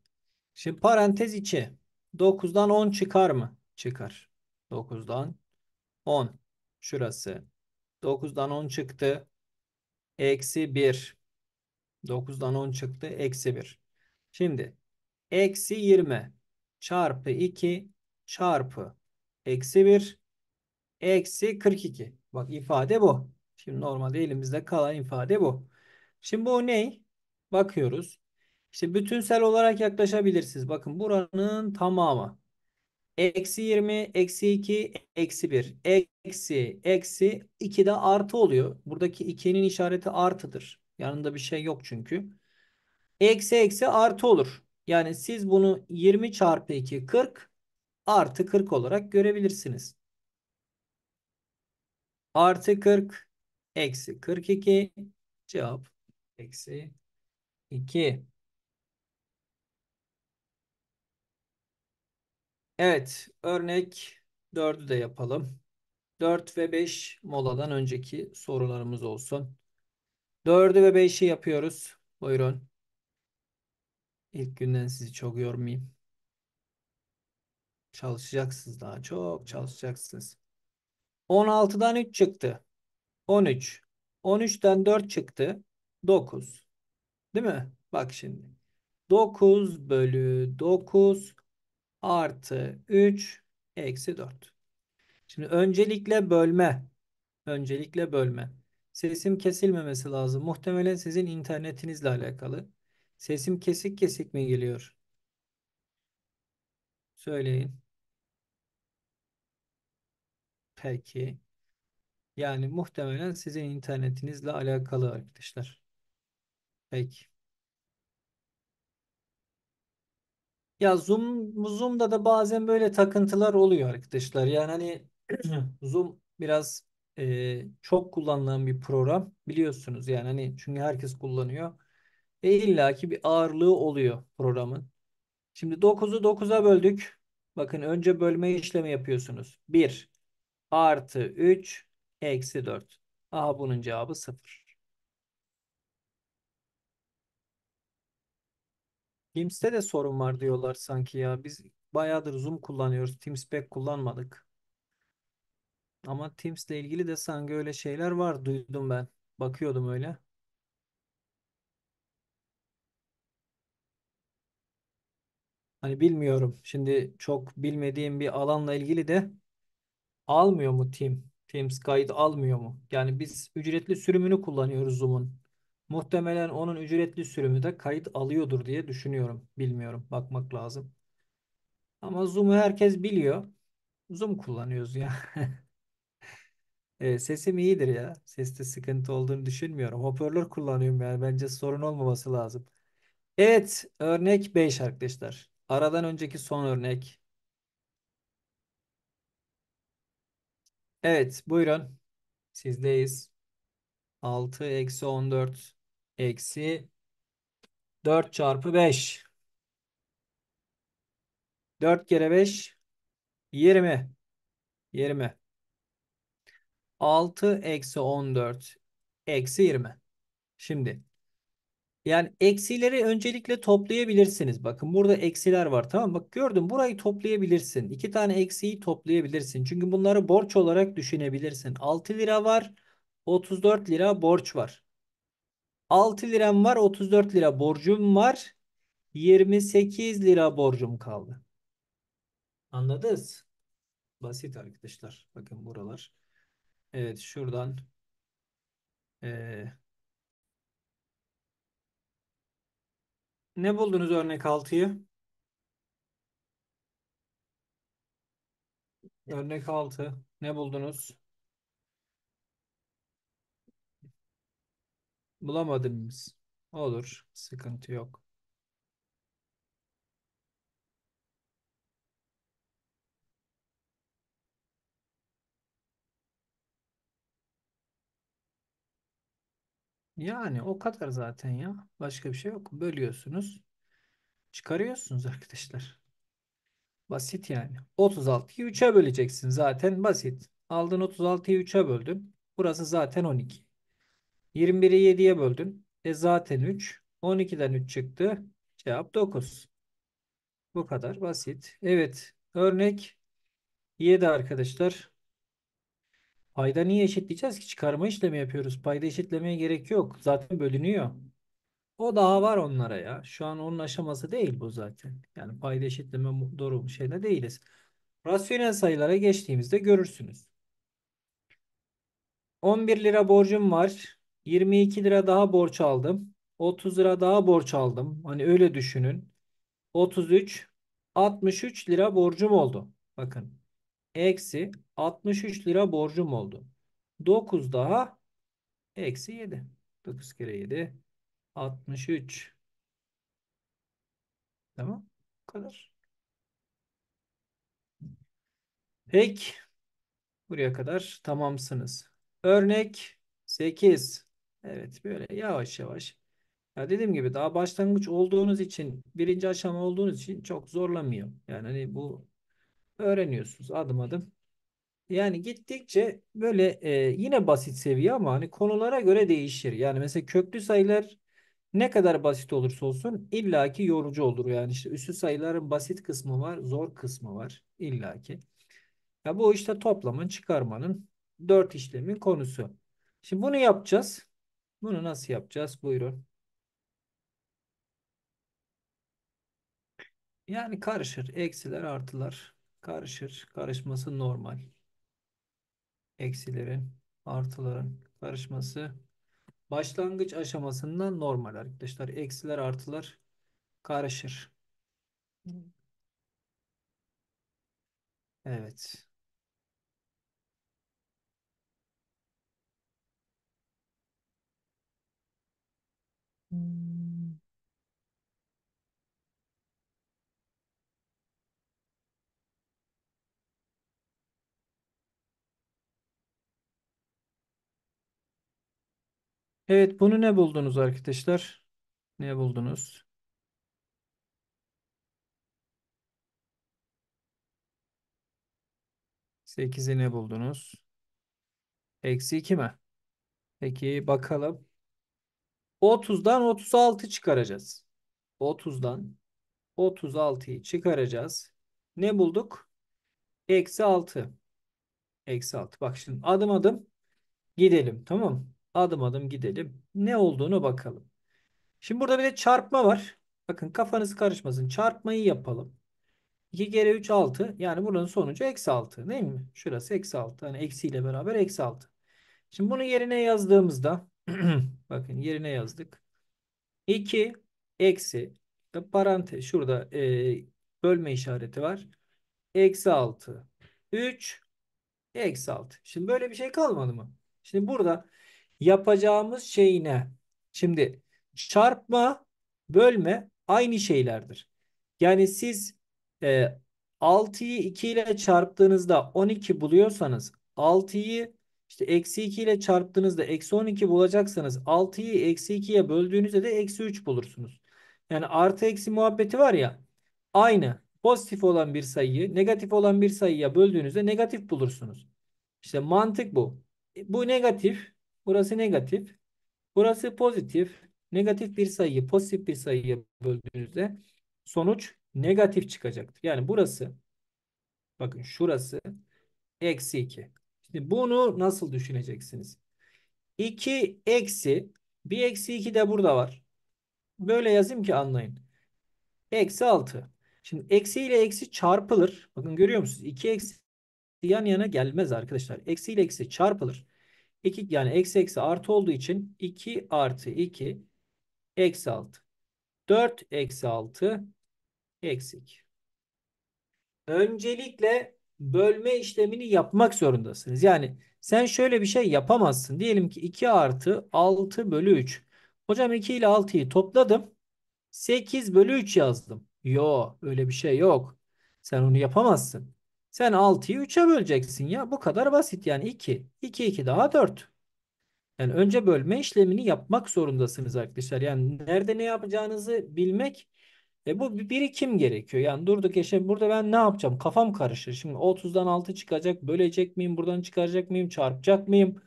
Şimdi parantez içi. 9'dan 10 çıkar mı? Çıkar. 9'dan 10. Şurası. 9'dan 10 çıktı. Eksi 1. 9'dan 10 çıktı. Eksi 1. Şimdi eksi 20 çarpı 2 çarpı eksi 1 eksi 42. Bak ifade bu. Şimdi normalde elimizde kalan ifade bu. Şimdi bu ney? Bakıyoruz. İşte bütünsel olarak yaklaşabilirsiniz. Bakın buranın tamamı. Eksi 20, eksi 2, eksi 1. Eksi, eksi 2 de artı oluyor. Buradaki 2'nin işareti artıdır. Yanında bir şey yok çünkü. Eksi eksi artı olur. Yani siz bunu 20 çarpı 2 40 artı 40 olarak görebilirsiniz. Artı 40 Eksi 42. Cevap eksi 2. Evet. Örnek 4'ü de yapalım. 4 ve 5 moladan önceki sorularımız olsun. 4'ü ve 5'i yapıyoruz. Buyurun. İlk günden sizi çok yormayayım. Çalışacaksınız daha çok çalışacaksınız. 16'dan 3 çıktı. 13. 13'ten 4 çıktı. 9. Değil mi? Bak şimdi. 9 bölü 9 artı 3 eksi 4. Şimdi öncelikle bölme. Öncelikle bölme. Sesim kesilmemesi lazım. Muhtemelen sizin internetinizle alakalı. Sesim kesik kesik mi geliyor? Söyleyin. Peki. Yani muhtemelen sizin internetinizle alakalı arkadaşlar. Peki. Ya Zoom, Zoom'da da bazen böyle takıntılar oluyor arkadaşlar. Yani hani (clears throat) Zoom biraz e, çok kullanılan bir program biliyorsunuz. Yani hani çünkü herkes kullanıyor. E illaki bir ağırlığı oluyor programın. Şimdi 9'u 9'a böldük. Bakın önce bölme işlemi yapıyorsunuz. 1 artı 3 Eksi 4. A bunun cevabı 0. Teams'te de sorun var diyorlar sanki ya. Biz bayağıdır Zoom kullanıyoruz. Teams pek kullanmadık. Ama Teams'le ilgili de sanki öyle şeyler var duydum ben. Bakıyordum öyle. Hani bilmiyorum. Şimdi çok bilmediğim bir alanla ilgili de almıyor mu Teams? Teams kayıt almıyor mu? Yani biz ücretli sürümünü kullanıyoruz Zoom'un. Muhtemelen onun ücretli sürümü de kayıt alıyordur diye düşünüyorum. Bilmiyorum. Bakmak lazım. Ama Zoom'u herkes biliyor. Zoom kullanıyoruz ya. (laughs) e, sesim iyidir ya. Seste sıkıntı olduğunu düşünmüyorum. Hoparlör kullanıyorum yani. Bence sorun olmaması lazım. Evet. Örnek 5 arkadaşlar. Aradan önceki son örnek. Evet, buyurun. Sizdeyiz. 6 eksi 14 eksi 4 çarpı 5. 4 kere 5 20. 20. 6 eksi 14 eksi 20. Şimdi yani eksileri öncelikle toplayabilirsiniz. Bakın burada eksiler var tamam Bak gördün burayı toplayabilirsin. İki tane eksiyi toplayabilirsin. Çünkü bunları borç olarak düşünebilirsin. 6 lira var 34 lira borç var. 6 liram var 34 lira borcum var. 28 lira borcum kaldı. Anladınız? Basit arkadaşlar. Bakın buralar. Evet şuradan. Ee, Ne buldunuz örnek altıyı? Örnek altı. Ne buldunuz? Bulamadınız. Olur. Sıkıntı yok. Yani o kadar zaten ya. Başka bir şey yok. Bölüyorsunuz. Çıkarıyorsunuz (laughs) arkadaşlar. Basit yani. 36'yı 3'e böleceksin zaten basit. Aldın 36'yı 3'e böldün. Burası zaten 12. 21'i 7'ye böldün. E zaten 3. 12'den 3 çıktı. Cevap 9. Bu kadar basit. Evet. Örnek 7 arkadaşlar. Payda niye eşitleyeceğiz ki? Çıkarma işlemi yapıyoruz. Payda eşitlemeye gerek yok. Zaten bölünüyor. O daha var onlara ya. Şu an onun aşaması değil bu zaten. Yani payda eşitleme doğru şeyde değiliz. Rasyonel sayılara geçtiğimizde görürsünüz. 11 lira borcum var. 22 lira daha borç aldım. 30 lira daha borç aldım. Hani öyle düşünün. 33, 63 lira borcum oldu. Bakın eksi 63 lira borcum oldu. 9 daha eksi 7. 9 kere 7 63. Tamam. Bu kadar. Peki. Buraya kadar tamamsınız. Örnek 8. Evet böyle yavaş yavaş. Ya dediğim gibi daha başlangıç olduğunuz için birinci aşama olduğunuz için çok zorlamıyor. Yani hani bu öğreniyorsunuz adım adım. Yani gittikçe böyle e, yine basit seviye ama hani konulara göre değişir. Yani mesela köklü sayılar ne kadar basit olursa olsun illaki yorucu olur. Yani işte üssü sayıların basit kısmı var, zor kısmı var illaki. Ya bu işte toplamın, çıkarmanın, dört işlemin konusu. Şimdi bunu yapacağız. Bunu nasıl yapacağız? Buyurun. Yani karışır. Eksiler, artılar karışır. Karışması normal. Eksilerin, artıların karışması başlangıç aşamasında normal arkadaşlar. Eksiler, artılar karışır. Evet. Hmm. Evet, bunu ne buldunuz arkadaşlar? Ne buldunuz? Sekizi ne buldunuz? Eksi iki mi? Peki bakalım. 30'dan 36 çıkaracağız. 30'dan 36'yı çıkaracağız. Ne bulduk? Eksi 6. Eksi 6. Bak şimdi adım adım gidelim tamam mı? Adım adım gidelim. Ne olduğunu bakalım. Şimdi burada bir de çarpma var. Bakın kafanız karışmasın. Çarpmayı yapalım. 2 kere 3 6. Yani buranın sonucu eksi 6 değil mi? Şurası eksi 6. Hani eksiyle beraber eksi 6. Şimdi bunu yerine yazdığımızda (clears throat) bakın yerine yazdık. 2 eksi parantez şurada e, bölme işareti var. Eksi 6. 3 eksi 6. Şimdi böyle bir şey kalmadı mı? Şimdi burada yapacağımız şeyine Şimdi çarpma, bölme aynı şeylerdir. Yani siz e, 6'yı 2 ile çarptığınızda 12 buluyorsanız 6'yı işte eksi 2 ile çarptığınızda eksi 12 bulacaksanız 6'yı eksi 2'ye böldüğünüzde de eksi 3 bulursunuz. Yani artı eksi muhabbeti var ya aynı pozitif olan bir sayıyı negatif olan bir sayıya böldüğünüzde negatif bulursunuz. İşte mantık bu. E, bu negatif Burası negatif. Burası pozitif. Negatif bir sayıyı pozitif bir sayıya böldüğünüzde sonuç negatif çıkacaktır. Yani burası bakın şurası eksi 2. Şimdi bunu nasıl düşüneceksiniz? 2 eksi bir eksi 2 de burada var. Böyle yazayım ki anlayın. Eksi 6. Şimdi eksi ile eksi çarpılır. Bakın görüyor musunuz? 2 eksi yan yana gelmez arkadaşlar. Eksi ile eksi çarpılır. 2 yani eksi eksi artı olduğu için 2 artı 2 eksi 6. 4 eksi 6 eksik. Öncelikle bölme işlemini yapmak zorundasınız. Yani sen şöyle bir şey yapamazsın. Diyelim ki 2 artı 6 bölü 3. Hocam 2 ile 6'yı topladım. 8 bölü 3 yazdım. Yo öyle bir şey yok. Sen onu yapamazsın. Sen 6'yı 3'e böleceksin ya. Bu kadar basit yani 2. 2 2 daha 4. Yani önce bölme işlemini yapmak zorundasınız arkadaşlar. Yani nerede ne yapacağınızı bilmek e bu bir birikim gerekiyor. Yani durduk ya şimdi burada ben ne yapacağım? Kafam karışır. Şimdi 30'dan 6 çıkacak. Bölecek miyim? Buradan çıkaracak mıyım? Çarpacak mıyım?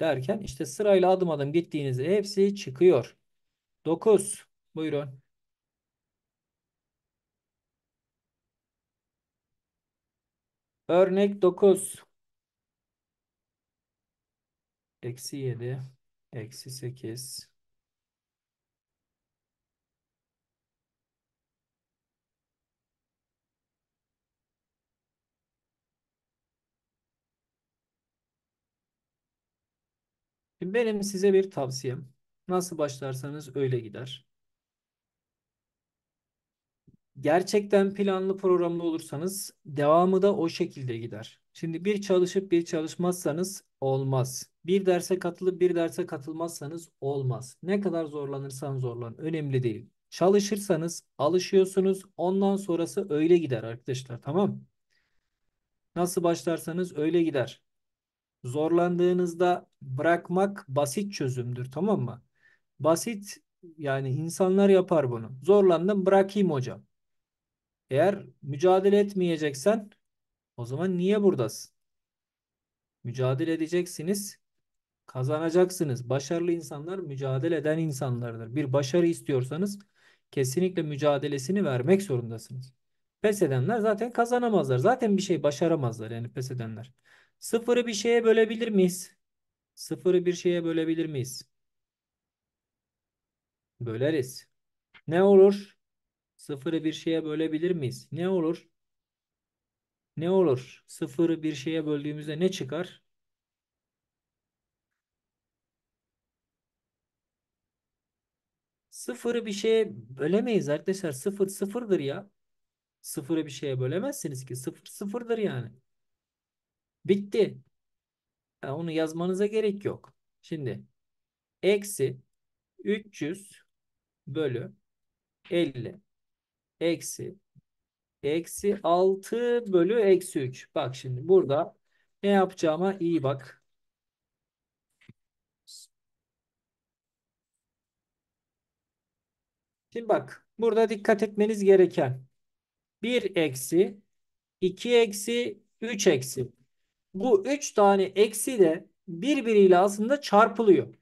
Derken işte sırayla adım adım gittiğinizde hepsi çıkıyor. 9. Buyurun. Örnek 9. Eksi 7. Eksi 8. Benim size bir tavsiyem. Nasıl başlarsanız öyle gider. Gerçekten planlı programlı olursanız devamı da o şekilde gider. Şimdi bir çalışıp bir çalışmazsanız olmaz. Bir derse katılıp bir derse katılmazsanız olmaz. Ne kadar zorlanırsan zorlan önemli değil. Çalışırsanız alışıyorsunuz. Ondan sonrası öyle gider arkadaşlar tamam Nasıl başlarsanız öyle gider. Zorlandığınızda bırakmak basit çözümdür tamam mı? Basit yani insanlar yapar bunu. Zorlandım bırakayım hocam. Eğer mücadele etmeyeceksen o zaman niye buradasın? Mücadele edeceksiniz, kazanacaksınız. Başarılı insanlar mücadele eden insanlardır. Bir başarı istiyorsanız kesinlikle mücadelesini vermek zorundasınız. Pes edenler zaten kazanamazlar. Zaten bir şey başaramazlar yani pes edenler. Sıfırı bir şeye bölebilir miyiz? Sıfırı bir şeye bölebilir miyiz? Böleriz. Ne olur? Sıfırı bir şeye bölebilir miyiz? Ne olur? Ne olur? Sıfırı bir şeye böldüğümüzde ne çıkar? Sıfırı bir şeye bölemeyiz arkadaşlar. Sıfır sıfırdır ya. Sıfırı bir şeye bölemezsiniz ki. Sıfır sıfırdır yani. Bitti. Yani onu yazmanıza gerek yok. Şimdi eksi 300 bölü 50 eksi eksi 6 bölü eksi 3. Bak şimdi burada ne yapacağıma iyi bak. Şimdi bak burada dikkat etmeniz gereken 1 eksi 2 eksi 3 eksi. Bu 3 tane eksi de birbiriyle aslında çarpılıyor.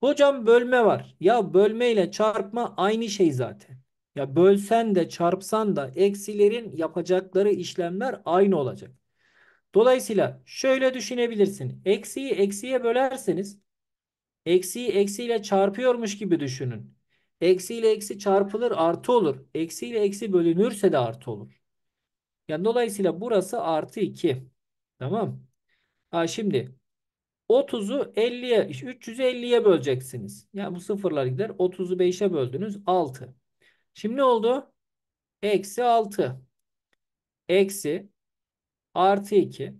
Hocam bölme var. Ya bölme ile çarpma aynı şey zaten. Ya bölsen de çarpsan da eksilerin yapacakları işlemler aynı olacak. Dolayısıyla şöyle düşünebilirsin. Eksiyi eksiye bölerseniz eksiyi eksiyle çarpıyormuş gibi düşünün. Eksiyle eksi çarpılır artı olur. Eksiyle eksi bölünürse de artı olur. Yani dolayısıyla burası artı 2. Tamam. Ha şimdi 30'u 50'ye 350'ye böleceksiniz. Yani bu sıfırlar gider. 30'u 5'e böldünüz 6. Şimdi ne oldu? Eksi 6. Eksi artı 2.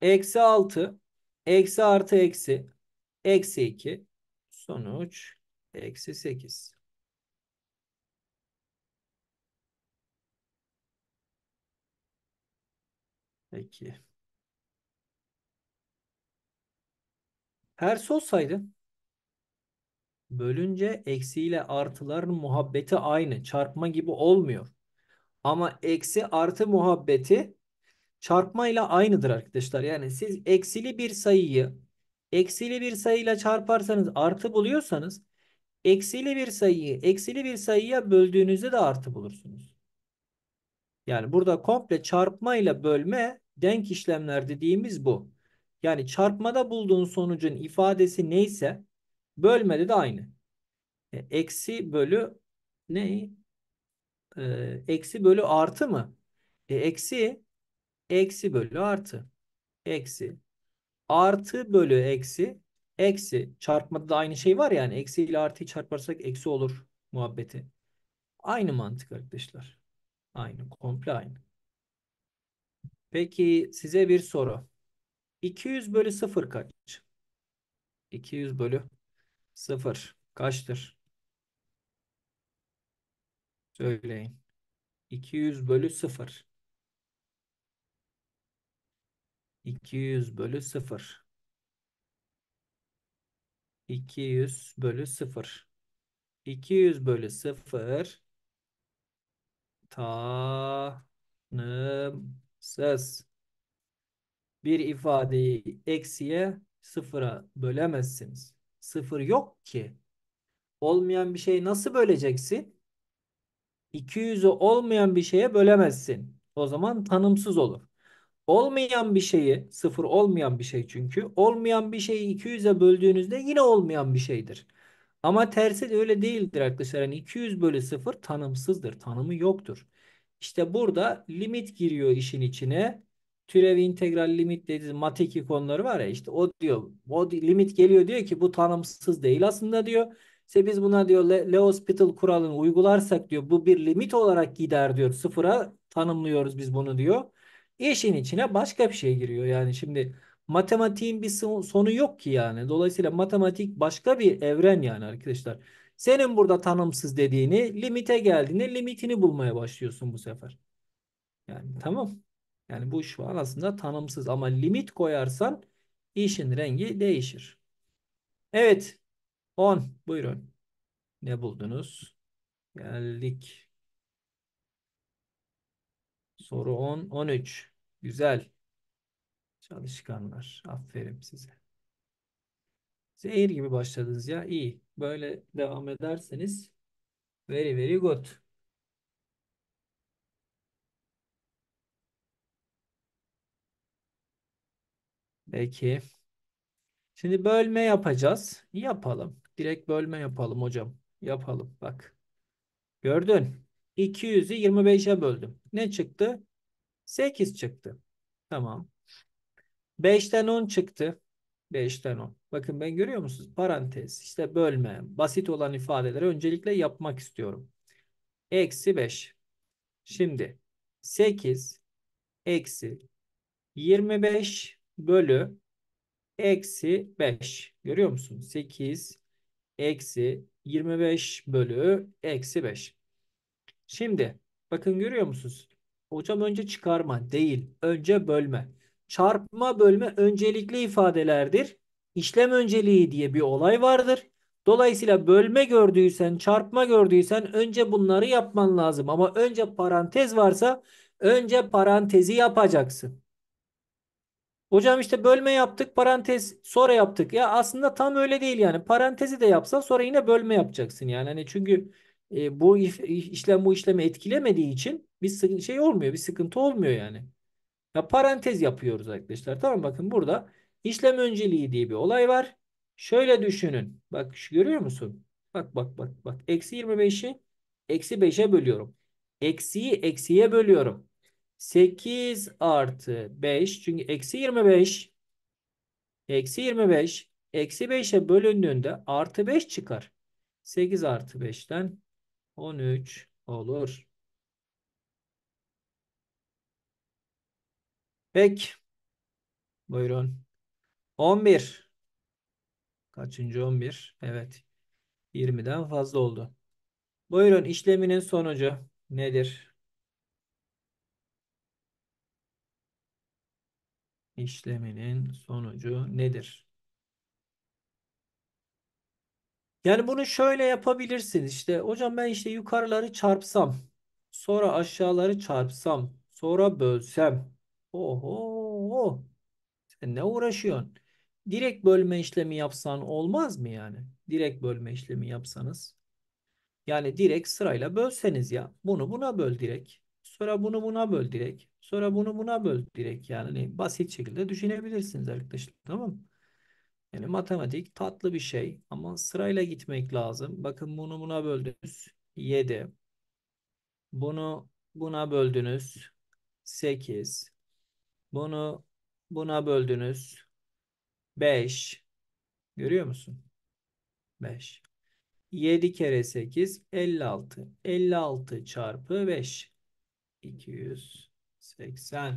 Eksi 6. Eksi artı eksi. Eksi 2. Sonuç eksi 8. Peki. Her sol saydı. Bölünce eksiyle artıların muhabbeti aynı. Çarpma gibi olmuyor. Ama eksi artı muhabbeti çarpmayla aynıdır arkadaşlar. Yani siz eksili bir sayıyı eksili bir sayıyla çarparsanız artı buluyorsanız eksili bir sayıyı eksili bir sayıya böldüğünüzde de artı bulursunuz. Yani burada komple çarpmayla bölme denk işlemler dediğimiz bu. Yani çarpmada bulduğun sonucun ifadesi neyse Bölmede de aynı. E, eksi bölü ne? E, eksi bölü artı mı? E, eksi eksi bölü artı. Eksi artı bölü eksi eksi çarpmada da aynı şey var yani eksi ile artıyı çarparsak eksi olur muhabbeti. Aynı mantık arkadaşlar. Aynı komple aynı. Peki size bir soru. 200 bölü 0 kaç? 200 bölü Sıfır. Kaçtır? Söyleyin. 200 bölü sıfır. 200 bölü sıfır. 200 bölü sıfır. 200 bölü sıfır. Tanımsız. Bir ifadeyi eksiye sıfıra bölemezsiniz. Sıfır yok ki. Olmayan bir şeyi nasıl böleceksin? 200'ü olmayan bir şeye bölemezsin. O zaman tanımsız olur. Olmayan bir şeyi, sıfır olmayan bir şey çünkü, olmayan bir şeyi 200'e böldüğünüzde yine olmayan bir şeydir. Ama tersi de öyle değildir arkadaşlar. Yani 200 bölü sıfır tanımsızdır. Tanımı yoktur. İşte burada limit giriyor işin içine türevi integral limit dediğimiz matik konuları var ya işte o diyor o limit geliyor diyor ki bu tanımsız değil aslında diyor. İşte biz buna diyor L'Hospital kuralını uygularsak diyor bu bir limit olarak gider diyor. Sıfıra tanımlıyoruz biz bunu diyor. İşin içine başka bir şey giriyor. Yani şimdi matematiğin bir sonu yok ki yani. Dolayısıyla matematik başka bir evren yani arkadaşlar. Senin burada tanımsız dediğini limite geldiğinde limitini bulmaya başlıyorsun bu sefer. Yani tamam. Yani bu şu an aslında tanımsız ama limit koyarsan işin rengi değişir. Evet. 10. Buyurun. Ne buldunuz? Geldik. Soru 10. 13. Güzel. Çalışkanlar. Aferin size. Zehir gibi başladınız ya. İyi. Böyle devam ederseniz very very good. Peki. Şimdi bölme yapacağız. Yapalım. Direkt bölme yapalım hocam. Yapalım bak. Gördün. 200'ü 25'e böldüm. Ne çıktı? 8 çıktı. Tamam. 5'ten 10 çıktı. 5'ten 10. Bakın ben görüyor musunuz? Parantez, İşte bölme, basit olan ifadeleri öncelikle yapmak istiyorum. Eksi 5. Şimdi 8 eksi 25 bölü eksi 5. Görüyor musun? 8 eksi 25 bölü eksi 5. Şimdi bakın görüyor musunuz? Hocam önce çıkarma değil. Önce bölme. Çarpma bölme öncelikli ifadelerdir. İşlem önceliği diye bir olay vardır. Dolayısıyla bölme gördüysen, çarpma gördüysen önce bunları yapman lazım. Ama önce parantez varsa önce parantezi yapacaksın. Hocam işte bölme yaptık, parantez sonra yaptık. Ya aslında tam öyle değil yani. Parantezi de yapsa sonra yine bölme yapacaksın yani. Hani çünkü e, bu işlem bu işlemi etkilemediği için bir şey olmuyor, bir sıkıntı olmuyor yani. Ya parantez yapıyoruz arkadaşlar. Tamam bakın burada işlem önceliği diye bir olay var. Şöyle düşünün. Bak şu görüyor musun? Bak bak bak bak. Eksi 25'i eksi 5'e bölüyorum. Eksiyi eksiye bölüyorum. 8 artı 5 çünkü eksi 25 eksi 25 eksi 5'e bölündüğünde artı 5 çıkar. 8 artı 5'ten 13 olur. Peki. Buyurun. 11. Kaçıncı 11? Evet. 20'den fazla oldu. Buyurun işleminin sonucu nedir? işleminin sonucu nedir? Yani bunu şöyle yapabilirsiniz işte hocam ben işte yukarıları çarpsam sonra aşağıları çarpsam sonra bölsem oho sen ne uğraşıyorsun? Direkt bölme işlemi yapsan olmaz mı yani? Direkt bölme işlemi yapsanız. Yani direkt sırayla bölseniz ya. Bunu buna böl direkt. Sonra bunu buna böl direkt. Sonra bunu buna böl direkt yani basit şekilde düşünebilirsiniz arkadaşlar tamam mı? Yani matematik tatlı bir şey ama sırayla gitmek lazım. Bakın bunu buna böldünüz 7. Bunu buna böldünüz 8. Bunu buna böldünüz 5. Görüyor musun? 5. 7 kere 8 56. 56 çarpı 5. 200 80.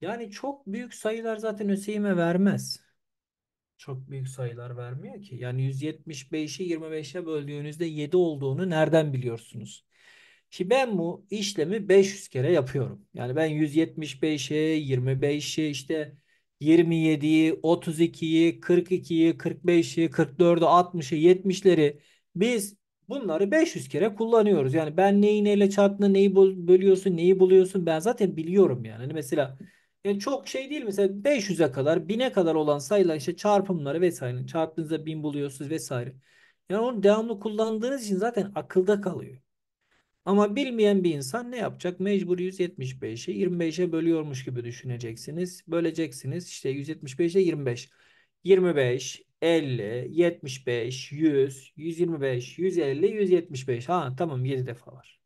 Yani çok büyük sayılar zaten ÖSYM'e vermez. Çok büyük sayılar vermiyor ki. Yani 175'i 25'e böldüğünüzde 7 olduğunu nereden biliyorsunuz? Ki ben bu işlemi 500 kere yapıyorum. Yani ben 175'i 25'i işte 27'yi, 32'yi, 42'yi, 45'i, 44'ü, 60'ı, 70'leri biz Bunları 500 kere kullanıyoruz. Yani ben neyi neyle çarptığını, neyi bölüyorsun, neyi buluyorsun ben zaten biliyorum yani. Hani mesela yani çok şey değil mesela 500'e kadar, 1000'e kadar olan sayılar işte çarpımları vesaire. Çarptığınızda 1000 buluyorsunuz vesaire. Yani onu devamlı kullandığınız için zaten akılda kalıyor. Ama bilmeyen bir insan ne yapacak? Mecbur 175'i 25'e bölüyormuş gibi düşüneceksiniz. Böleceksiniz işte 175'e 25. 25, 50, 75, 100, 125, 150, 175. Ha tamam 7 defa var.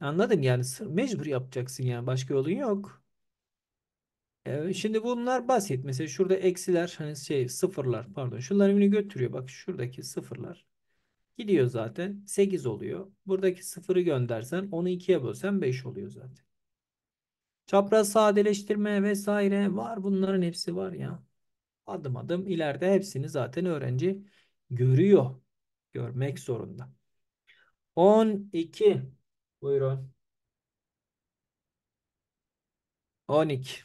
Anladın yani mecbur yapacaksın yani başka yolun yok. Evet, şimdi bunlar basit. Mesela şurada eksiler hani şey sıfırlar pardon. Şunlar birbirini götürüyor. Bak şuradaki sıfırlar. Gidiyor zaten. 8 oluyor. Buradaki sıfırı göndersen onu 2'ye bölsen 5 oluyor zaten. Çapraz sadeleştirme vesaire var. Bunların hepsi var ya adım adım ileride hepsini zaten öğrenci görüyor. Görmek zorunda. 12 buyurun. 12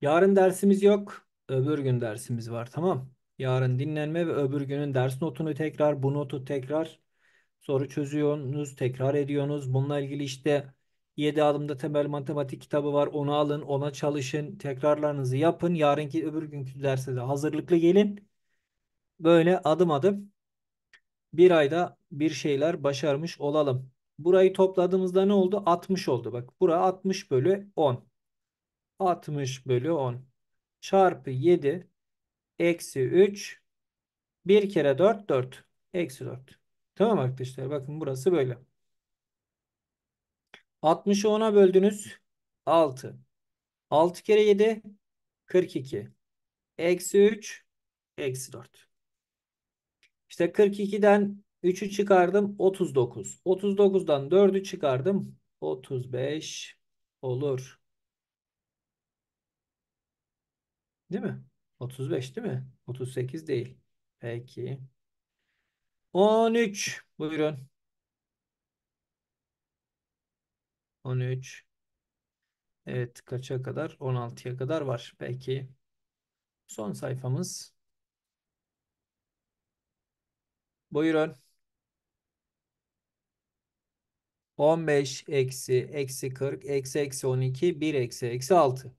Yarın dersimiz yok. Öbür gün dersimiz var tamam. Yarın dinlenme ve öbür günün ders notunu tekrar, bu notu tekrar soru çözüyorsunuz, tekrar ediyorsunuz. Bununla ilgili işte 7 adımda temel matematik kitabı var. Onu alın, ona çalışın, tekrarlarınızı yapın. Yarınki öbür günkü derse de hazırlıklı gelin. Böyle adım adım bir ayda bir şeyler başarmış olalım. Burayı topladığımızda ne oldu? 60 oldu. Bak bura 60 bölü 10. 60 bölü 10 çarpı 7 eksi 3 1 kere 4 4 eksi 4. Tamam arkadaşlar bakın burası böyle. 60'ı 10'a böldünüz 6. 6 kere 7 42. Eksi 3 eksi 4. İşte 42'den 3'ü çıkardım 39. 39'dan 4'ü çıkardım 35 olur. Değil mi? 35 değil mi? 38 değil. Peki. 13. Buyurun. 13. Evet kaça kadar? 16'ya kadar var. Peki. Son sayfamız. Buyurun. 15 eksi eksi 40 eksi eksi 12 1 eksi eksi 6.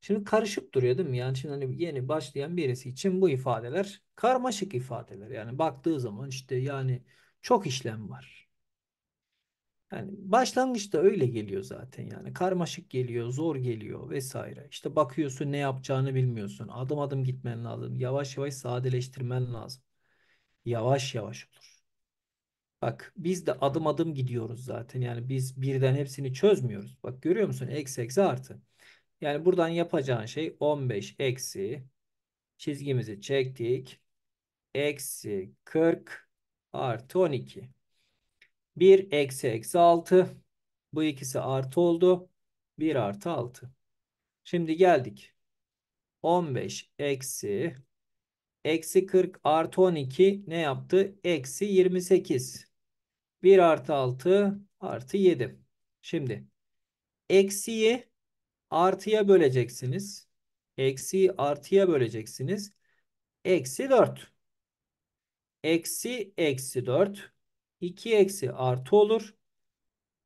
Şimdi karışık duruyor değil mi? Yani şimdi hani yeni başlayan birisi için bu ifadeler karmaşık ifadeler. Yani baktığı zaman işte yani çok işlem var. Yani başlangıçta öyle geliyor zaten yani. Karmaşık geliyor, zor geliyor vesaire. İşte bakıyorsun ne yapacağını bilmiyorsun. Adım adım gitmen lazım. Yavaş yavaş sadeleştirmen lazım. Yavaş yavaş olur. Bak biz de adım adım gidiyoruz zaten. Yani biz birden hepsini çözmüyoruz. Bak görüyor musun? Eksi eksi artı. Yani buradan yapacağın şey 15 eksi çizgimizi çektik. Eksi 40 artı 12. 1 eksi eksi 6. Bu ikisi artı oldu. 1 artı 6. Şimdi geldik. 15 eksi eksi 40 artı 12 ne yaptı? Eksi 28. 1 artı 6 artı 7. Şimdi eksiyi artıya böleceksiniz. Eksi artıya böleceksiniz. Eksi 4. Eksi eksi 4. 2 eksi artı olur.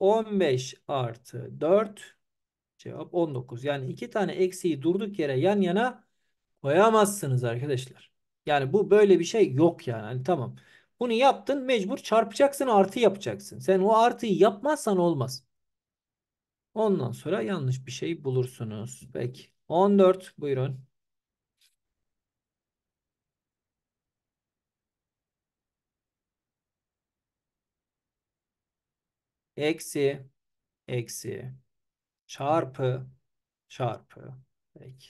15 artı 4. Cevap 19. Yani iki tane eksiyi durduk yere yan yana koyamazsınız arkadaşlar. Yani bu böyle bir şey yok yani. Hani tamam. Bunu yaptın mecbur çarpacaksın artı yapacaksın. Sen o artıyı yapmazsan olmaz. Ondan sonra yanlış bir şey bulursunuz. Peki. 14 buyurun. Eksi, eksi, çarpı, çarpı. Peki.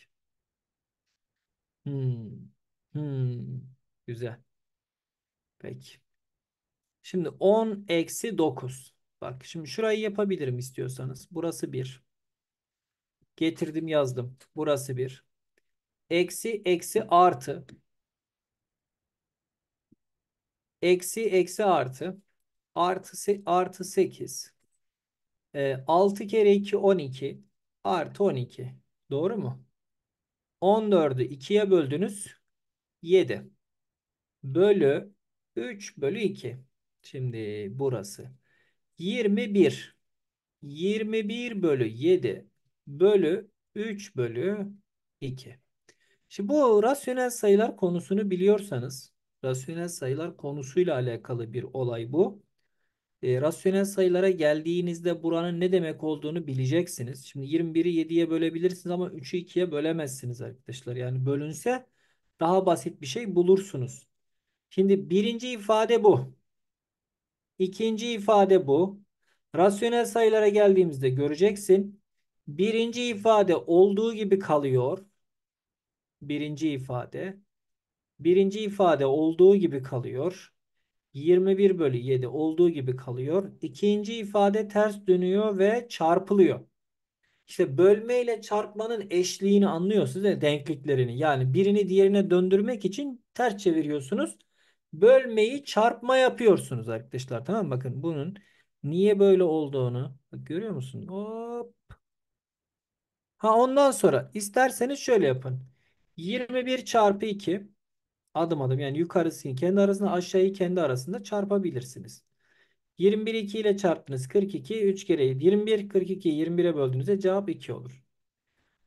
Hmm, hmm, güzel. Peki. Şimdi 10 eksi 9. Bak şimdi şurayı yapabilirim istiyorsanız. Burası 1. Getirdim yazdım. Burası 1. Eksi eksi artı. Eksi eksi artı. Artı, artı 8. E, 6 kere 2 12. Artı 12. Doğru mu? 14'ü 2'ye böldünüz. 7. Bölü 3 bölü 2. Şimdi burası. 21. 21 bölü 7 bölü 3 bölü 2. Şimdi bu rasyonel sayılar konusunu biliyorsanız, rasyonel sayılar konusuyla alakalı bir olay bu. E, rasyonel sayılara geldiğinizde buranın ne demek olduğunu bileceksiniz. Şimdi 21'i 7'ye bölebilirsiniz ama 3'ü 2'ye bölemezsiniz arkadaşlar. Yani bölünse daha basit bir şey bulursunuz. Şimdi birinci ifade bu. İkinci ifade bu. Rasyonel sayılara geldiğimizde göreceksin. Birinci ifade olduğu gibi kalıyor. Birinci ifade. Birinci ifade olduğu gibi kalıyor. 21 bölü 7 olduğu gibi kalıyor. İkinci ifade ters dönüyor ve çarpılıyor. İşte bölme ile çarpmanın eşliğini anlıyorsunuz değil Denkliklerini. Yani birini diğerine döndürmek için ters çeviriyorsunuz bölmeyi çarpma yapıyorsunuz arkadaşlar. Tamam Bakın bunun niye böyle olduğunu bak, görüyor musun? Hop. Ha ondan sonra isterseniz şöyle yapın. 21 çarpı 2 adım adım yani yukarısını kendi arasında aşağıyı kendi arasında çarpabilirsiniz. 21 2 ile çarptınız 42 3 kere 21 42 21'e böldüğünüzde cevap 2 olur.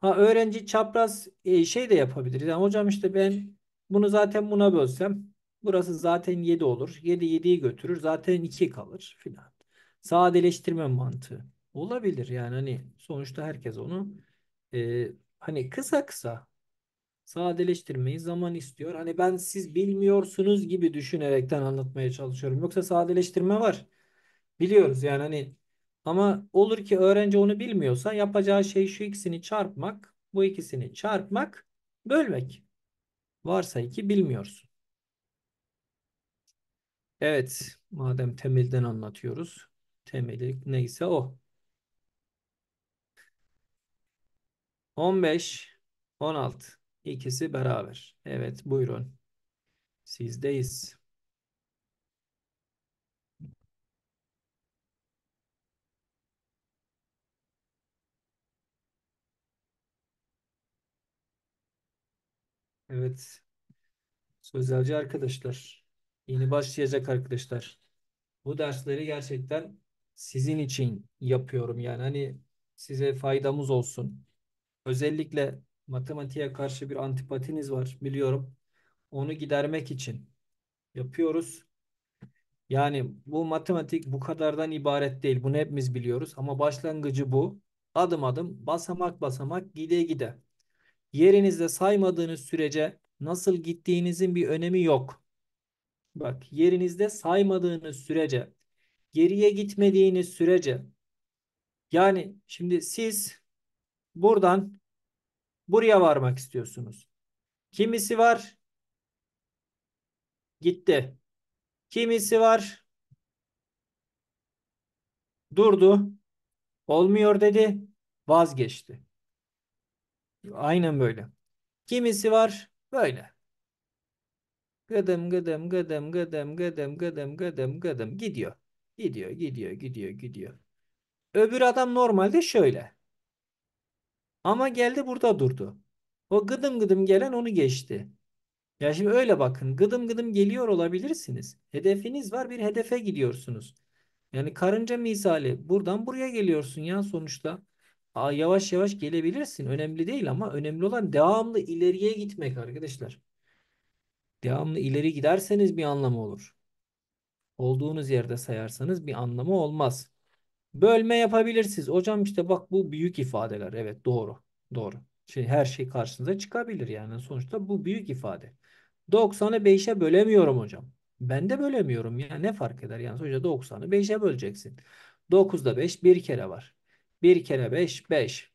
Ha öğrenci çapraz e, şey de yapabilir. Yani hocam işte ben bunu zaten buna bölsem Burası zaten 7 olur. 7 7'yi götürür. Zaten 2 kalır filan. Sadeleştirme mantığı. Olabilir yani hani sonuçta herkes onu e, hani kısa kısa sadeleştirmeyi zaman istiyor. Hani ben siz bilmiyorsunuz gibi düşünerekten anlatmaya çalışıyorum. Yoksa sadeleştirme var. Biliyoruz yani hani ama olur ki öğrenci onu bilmiyorsa yapacağı şey şu ikisini çarpmak, bu ikisini çarpmak, bölmek. Varsa ki bilmiyorsun. Evet, madem temelden anlatıyoruz. Temeli neyse o. 15, 16. İkisi beraber. Evet, buyurun. Sizdeyiz. Evet. Sözelci arkadaşlar. Yeni başlayacak arkadaşlar. Bu dersleri gerçekten sizin için yapıyorum. Yani hani size faydamız olsun. Özellikle matematiğe karşı bir antipatiniz var biliyorum. Onu gidermek için yapıyoruz. Yani bu matematik bu kadardan ibaret değil. Bunu hepimiz biliyoruz ama başlangıcı bu. Adım adım, basamak basamak, gide gide. Yerinizde saymadığınız sürece nasıl gittiğinizin bir önemi yok. Bak yerinizde saymadığınız sürece, geriye gitmediğiniz sürece. Yani şimdi siz buradan buraya varmak istiyorsunuz. Kimisi var gitti. Kimisi var durdu. Olmuyor dedi. Vazgeçti. Aynen böyle. Kimisi var böyle. Gıdım gıdım gıdım gıdım gıdım gıdım gıdım gıdım gidiyor. Gidiyor gidiyor gidiyor gidiyor. Öbür adam normalde şöyle. Ama geldi burada durdu. O gıdım gıdım gelen onu geçti. Ya şimdi öyle bakın gıdım gıdım geliyor olabilirsiniz. Hedefiniz var bir hedefe gidiyorsunuz. Yani karınca misali buradan buraya geliyorsun ya sonuçta. Aa, yavaş yavaş gelebilirsin önemli değil ama önemli olan devamlı ileriye gitmek arkadaşlar. Devamlı ileri giderseniz bir anlamı olur. Olduğunuz yerde sayarsanız bir anlamı olmaz. Bölme yapabilirsiniz. Hocam işte bak bu büyük ifadeler. Evet doğru. Doğru. Şimdi şey, her şey karşınıza çıkabilir yani. Sonuçta bu büyük ifade. 90'ı 5'e bölemiyorum hocam. Ben de bölemiyorum ya. Ne fark eder? Yani sonuçta 90'ı 5'e böleceksin. 9'da 5 bir kere var. Bir kere 5 5.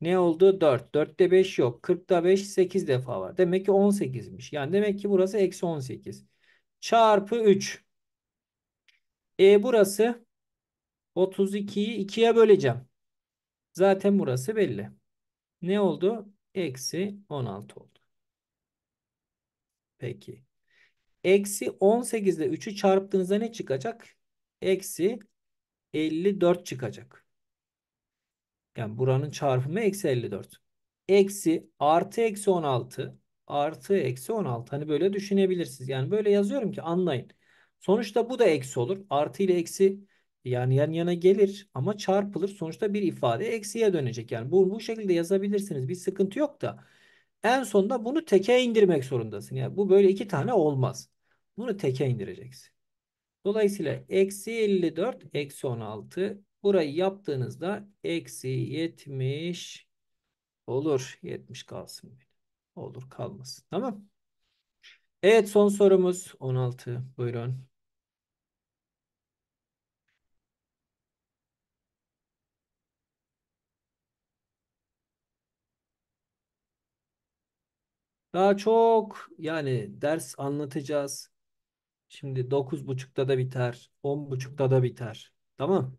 Ne oldu? 4. 4'te 5 yok. 40'da 5 8 defa var. Demek ki 18'miş. Yani demek ki burası eksi 18. Çarpı 3. E burası 32'yi 2'ye böleceğim. Zaten burası belli. Ne oldu? Eksi 16 oldu. Peki. Eksi 18 ile 3'ü çarptığınızda ne çıkacak? Eksi 54 çıkacak. Yani buranın çarpımı eksi 54. Eksi artı eksi 16 artı eksi 16. Hani böyle düşünebilirsiniz. Yani böyle yazıyorum ki anlayın. Sonuçta bu da eksi olur. Artı ile eksi yani yan yana gelir ama çarpılır. Sonuçta bir ifade eksiye dönecek. Yani bu, bu şekilde yazabilirsiniz. Bir sıkıntı yok da en sonunda bunu teke indirmek zorundasın. Yani bu böyle iki tane olmaz. Bunu teke indireceksin. Dolayısıyla eksi 54 eksi 16 Burayı yaptığınızda eksi 70 olur. 70 kalsın. Olur kalmasın. Tamam. Evet son sorumuz 16. Buyurun. Daha çok yani ders anlatacağız. Şimdi 9.30'da da biter. 10.30'da da biter. Tamam.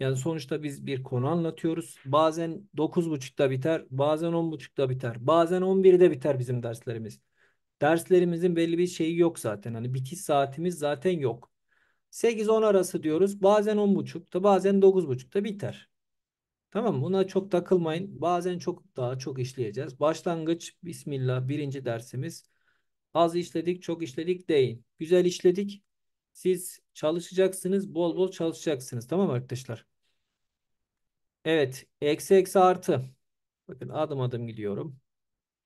Yani sonuçta biz bir konu anlatıyoruz. Bazen 9.30'da biter, bazen 10.30'da biter, bazen 11'de biter bizim derslerimiz. Derslerimizin belli bir şeyi yok zaten. Hani bitiş saatimiz zaten yok. 8-10 arası diyoruz. Bazen 10.30'da, bazen 9.30'da biter. Tamam buna çok takılmayın. Bazen çok daha çok işleyeceğiz. Başlangıç Bismillah birinci dersimiz. Az işledik çok işledik değil. Güzel işledik siz çalışacaksınız. Bol bol çalışacaksınız. Tamam mı arkadaşlar? Evet. Eksi eksi artı. Bakın adım adım gidiyorum.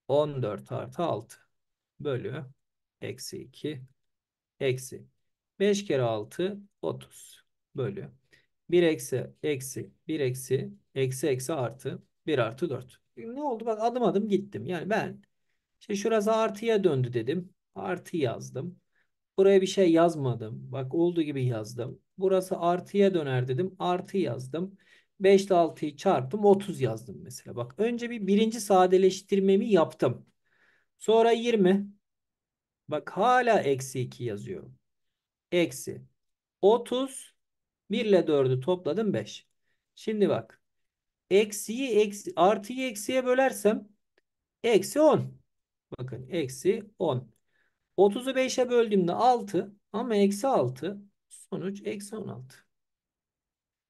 14 artı 6 bölü eksi 2 eksi 5 kere 6 30 bölü 1 eksi eksi 1 eksi eksi eksi artı 1 artı 4. Ne oldu? Bak adım adım gittim. Yani ben işte şurası artıya döndü dedim. Artı yazdım. Buraya bir şey yazmadım. Bak olduğu gibi yazdım. Burası artıya döner dedim. Artı yazdım. 5 ile 6'yı çarptım 30 yazdım mesela. Bak önce bir birinci sadeleştirmemi yaptım. Sonra 20. Bak hala eksi 2 yazıyorum. Eksi 30 1 ile 4'ü topladım 5. Şimdi bak eksiyi eksi, artıyı eksiye bölersem eksi 10. Bakın eksi 10. 30'u 5'e böldüğümde 6 ama eksi 6 sonuç eksi 16.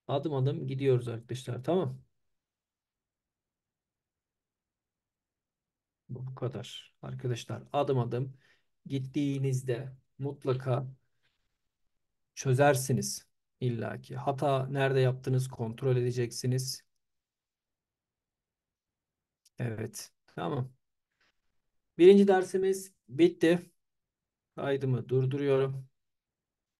Adım adım gidiyoruz arkadaşlar. Tamam. Bu kadar. Arkadaşlar adım adım gittiğinizde mutlaka çözersiniz. İlla ki. Hata nerede yaptınız kontrol edeceksiniz. Evet. Tamam. Birinci dersimiz bitti. Kaydımı durduruyorum.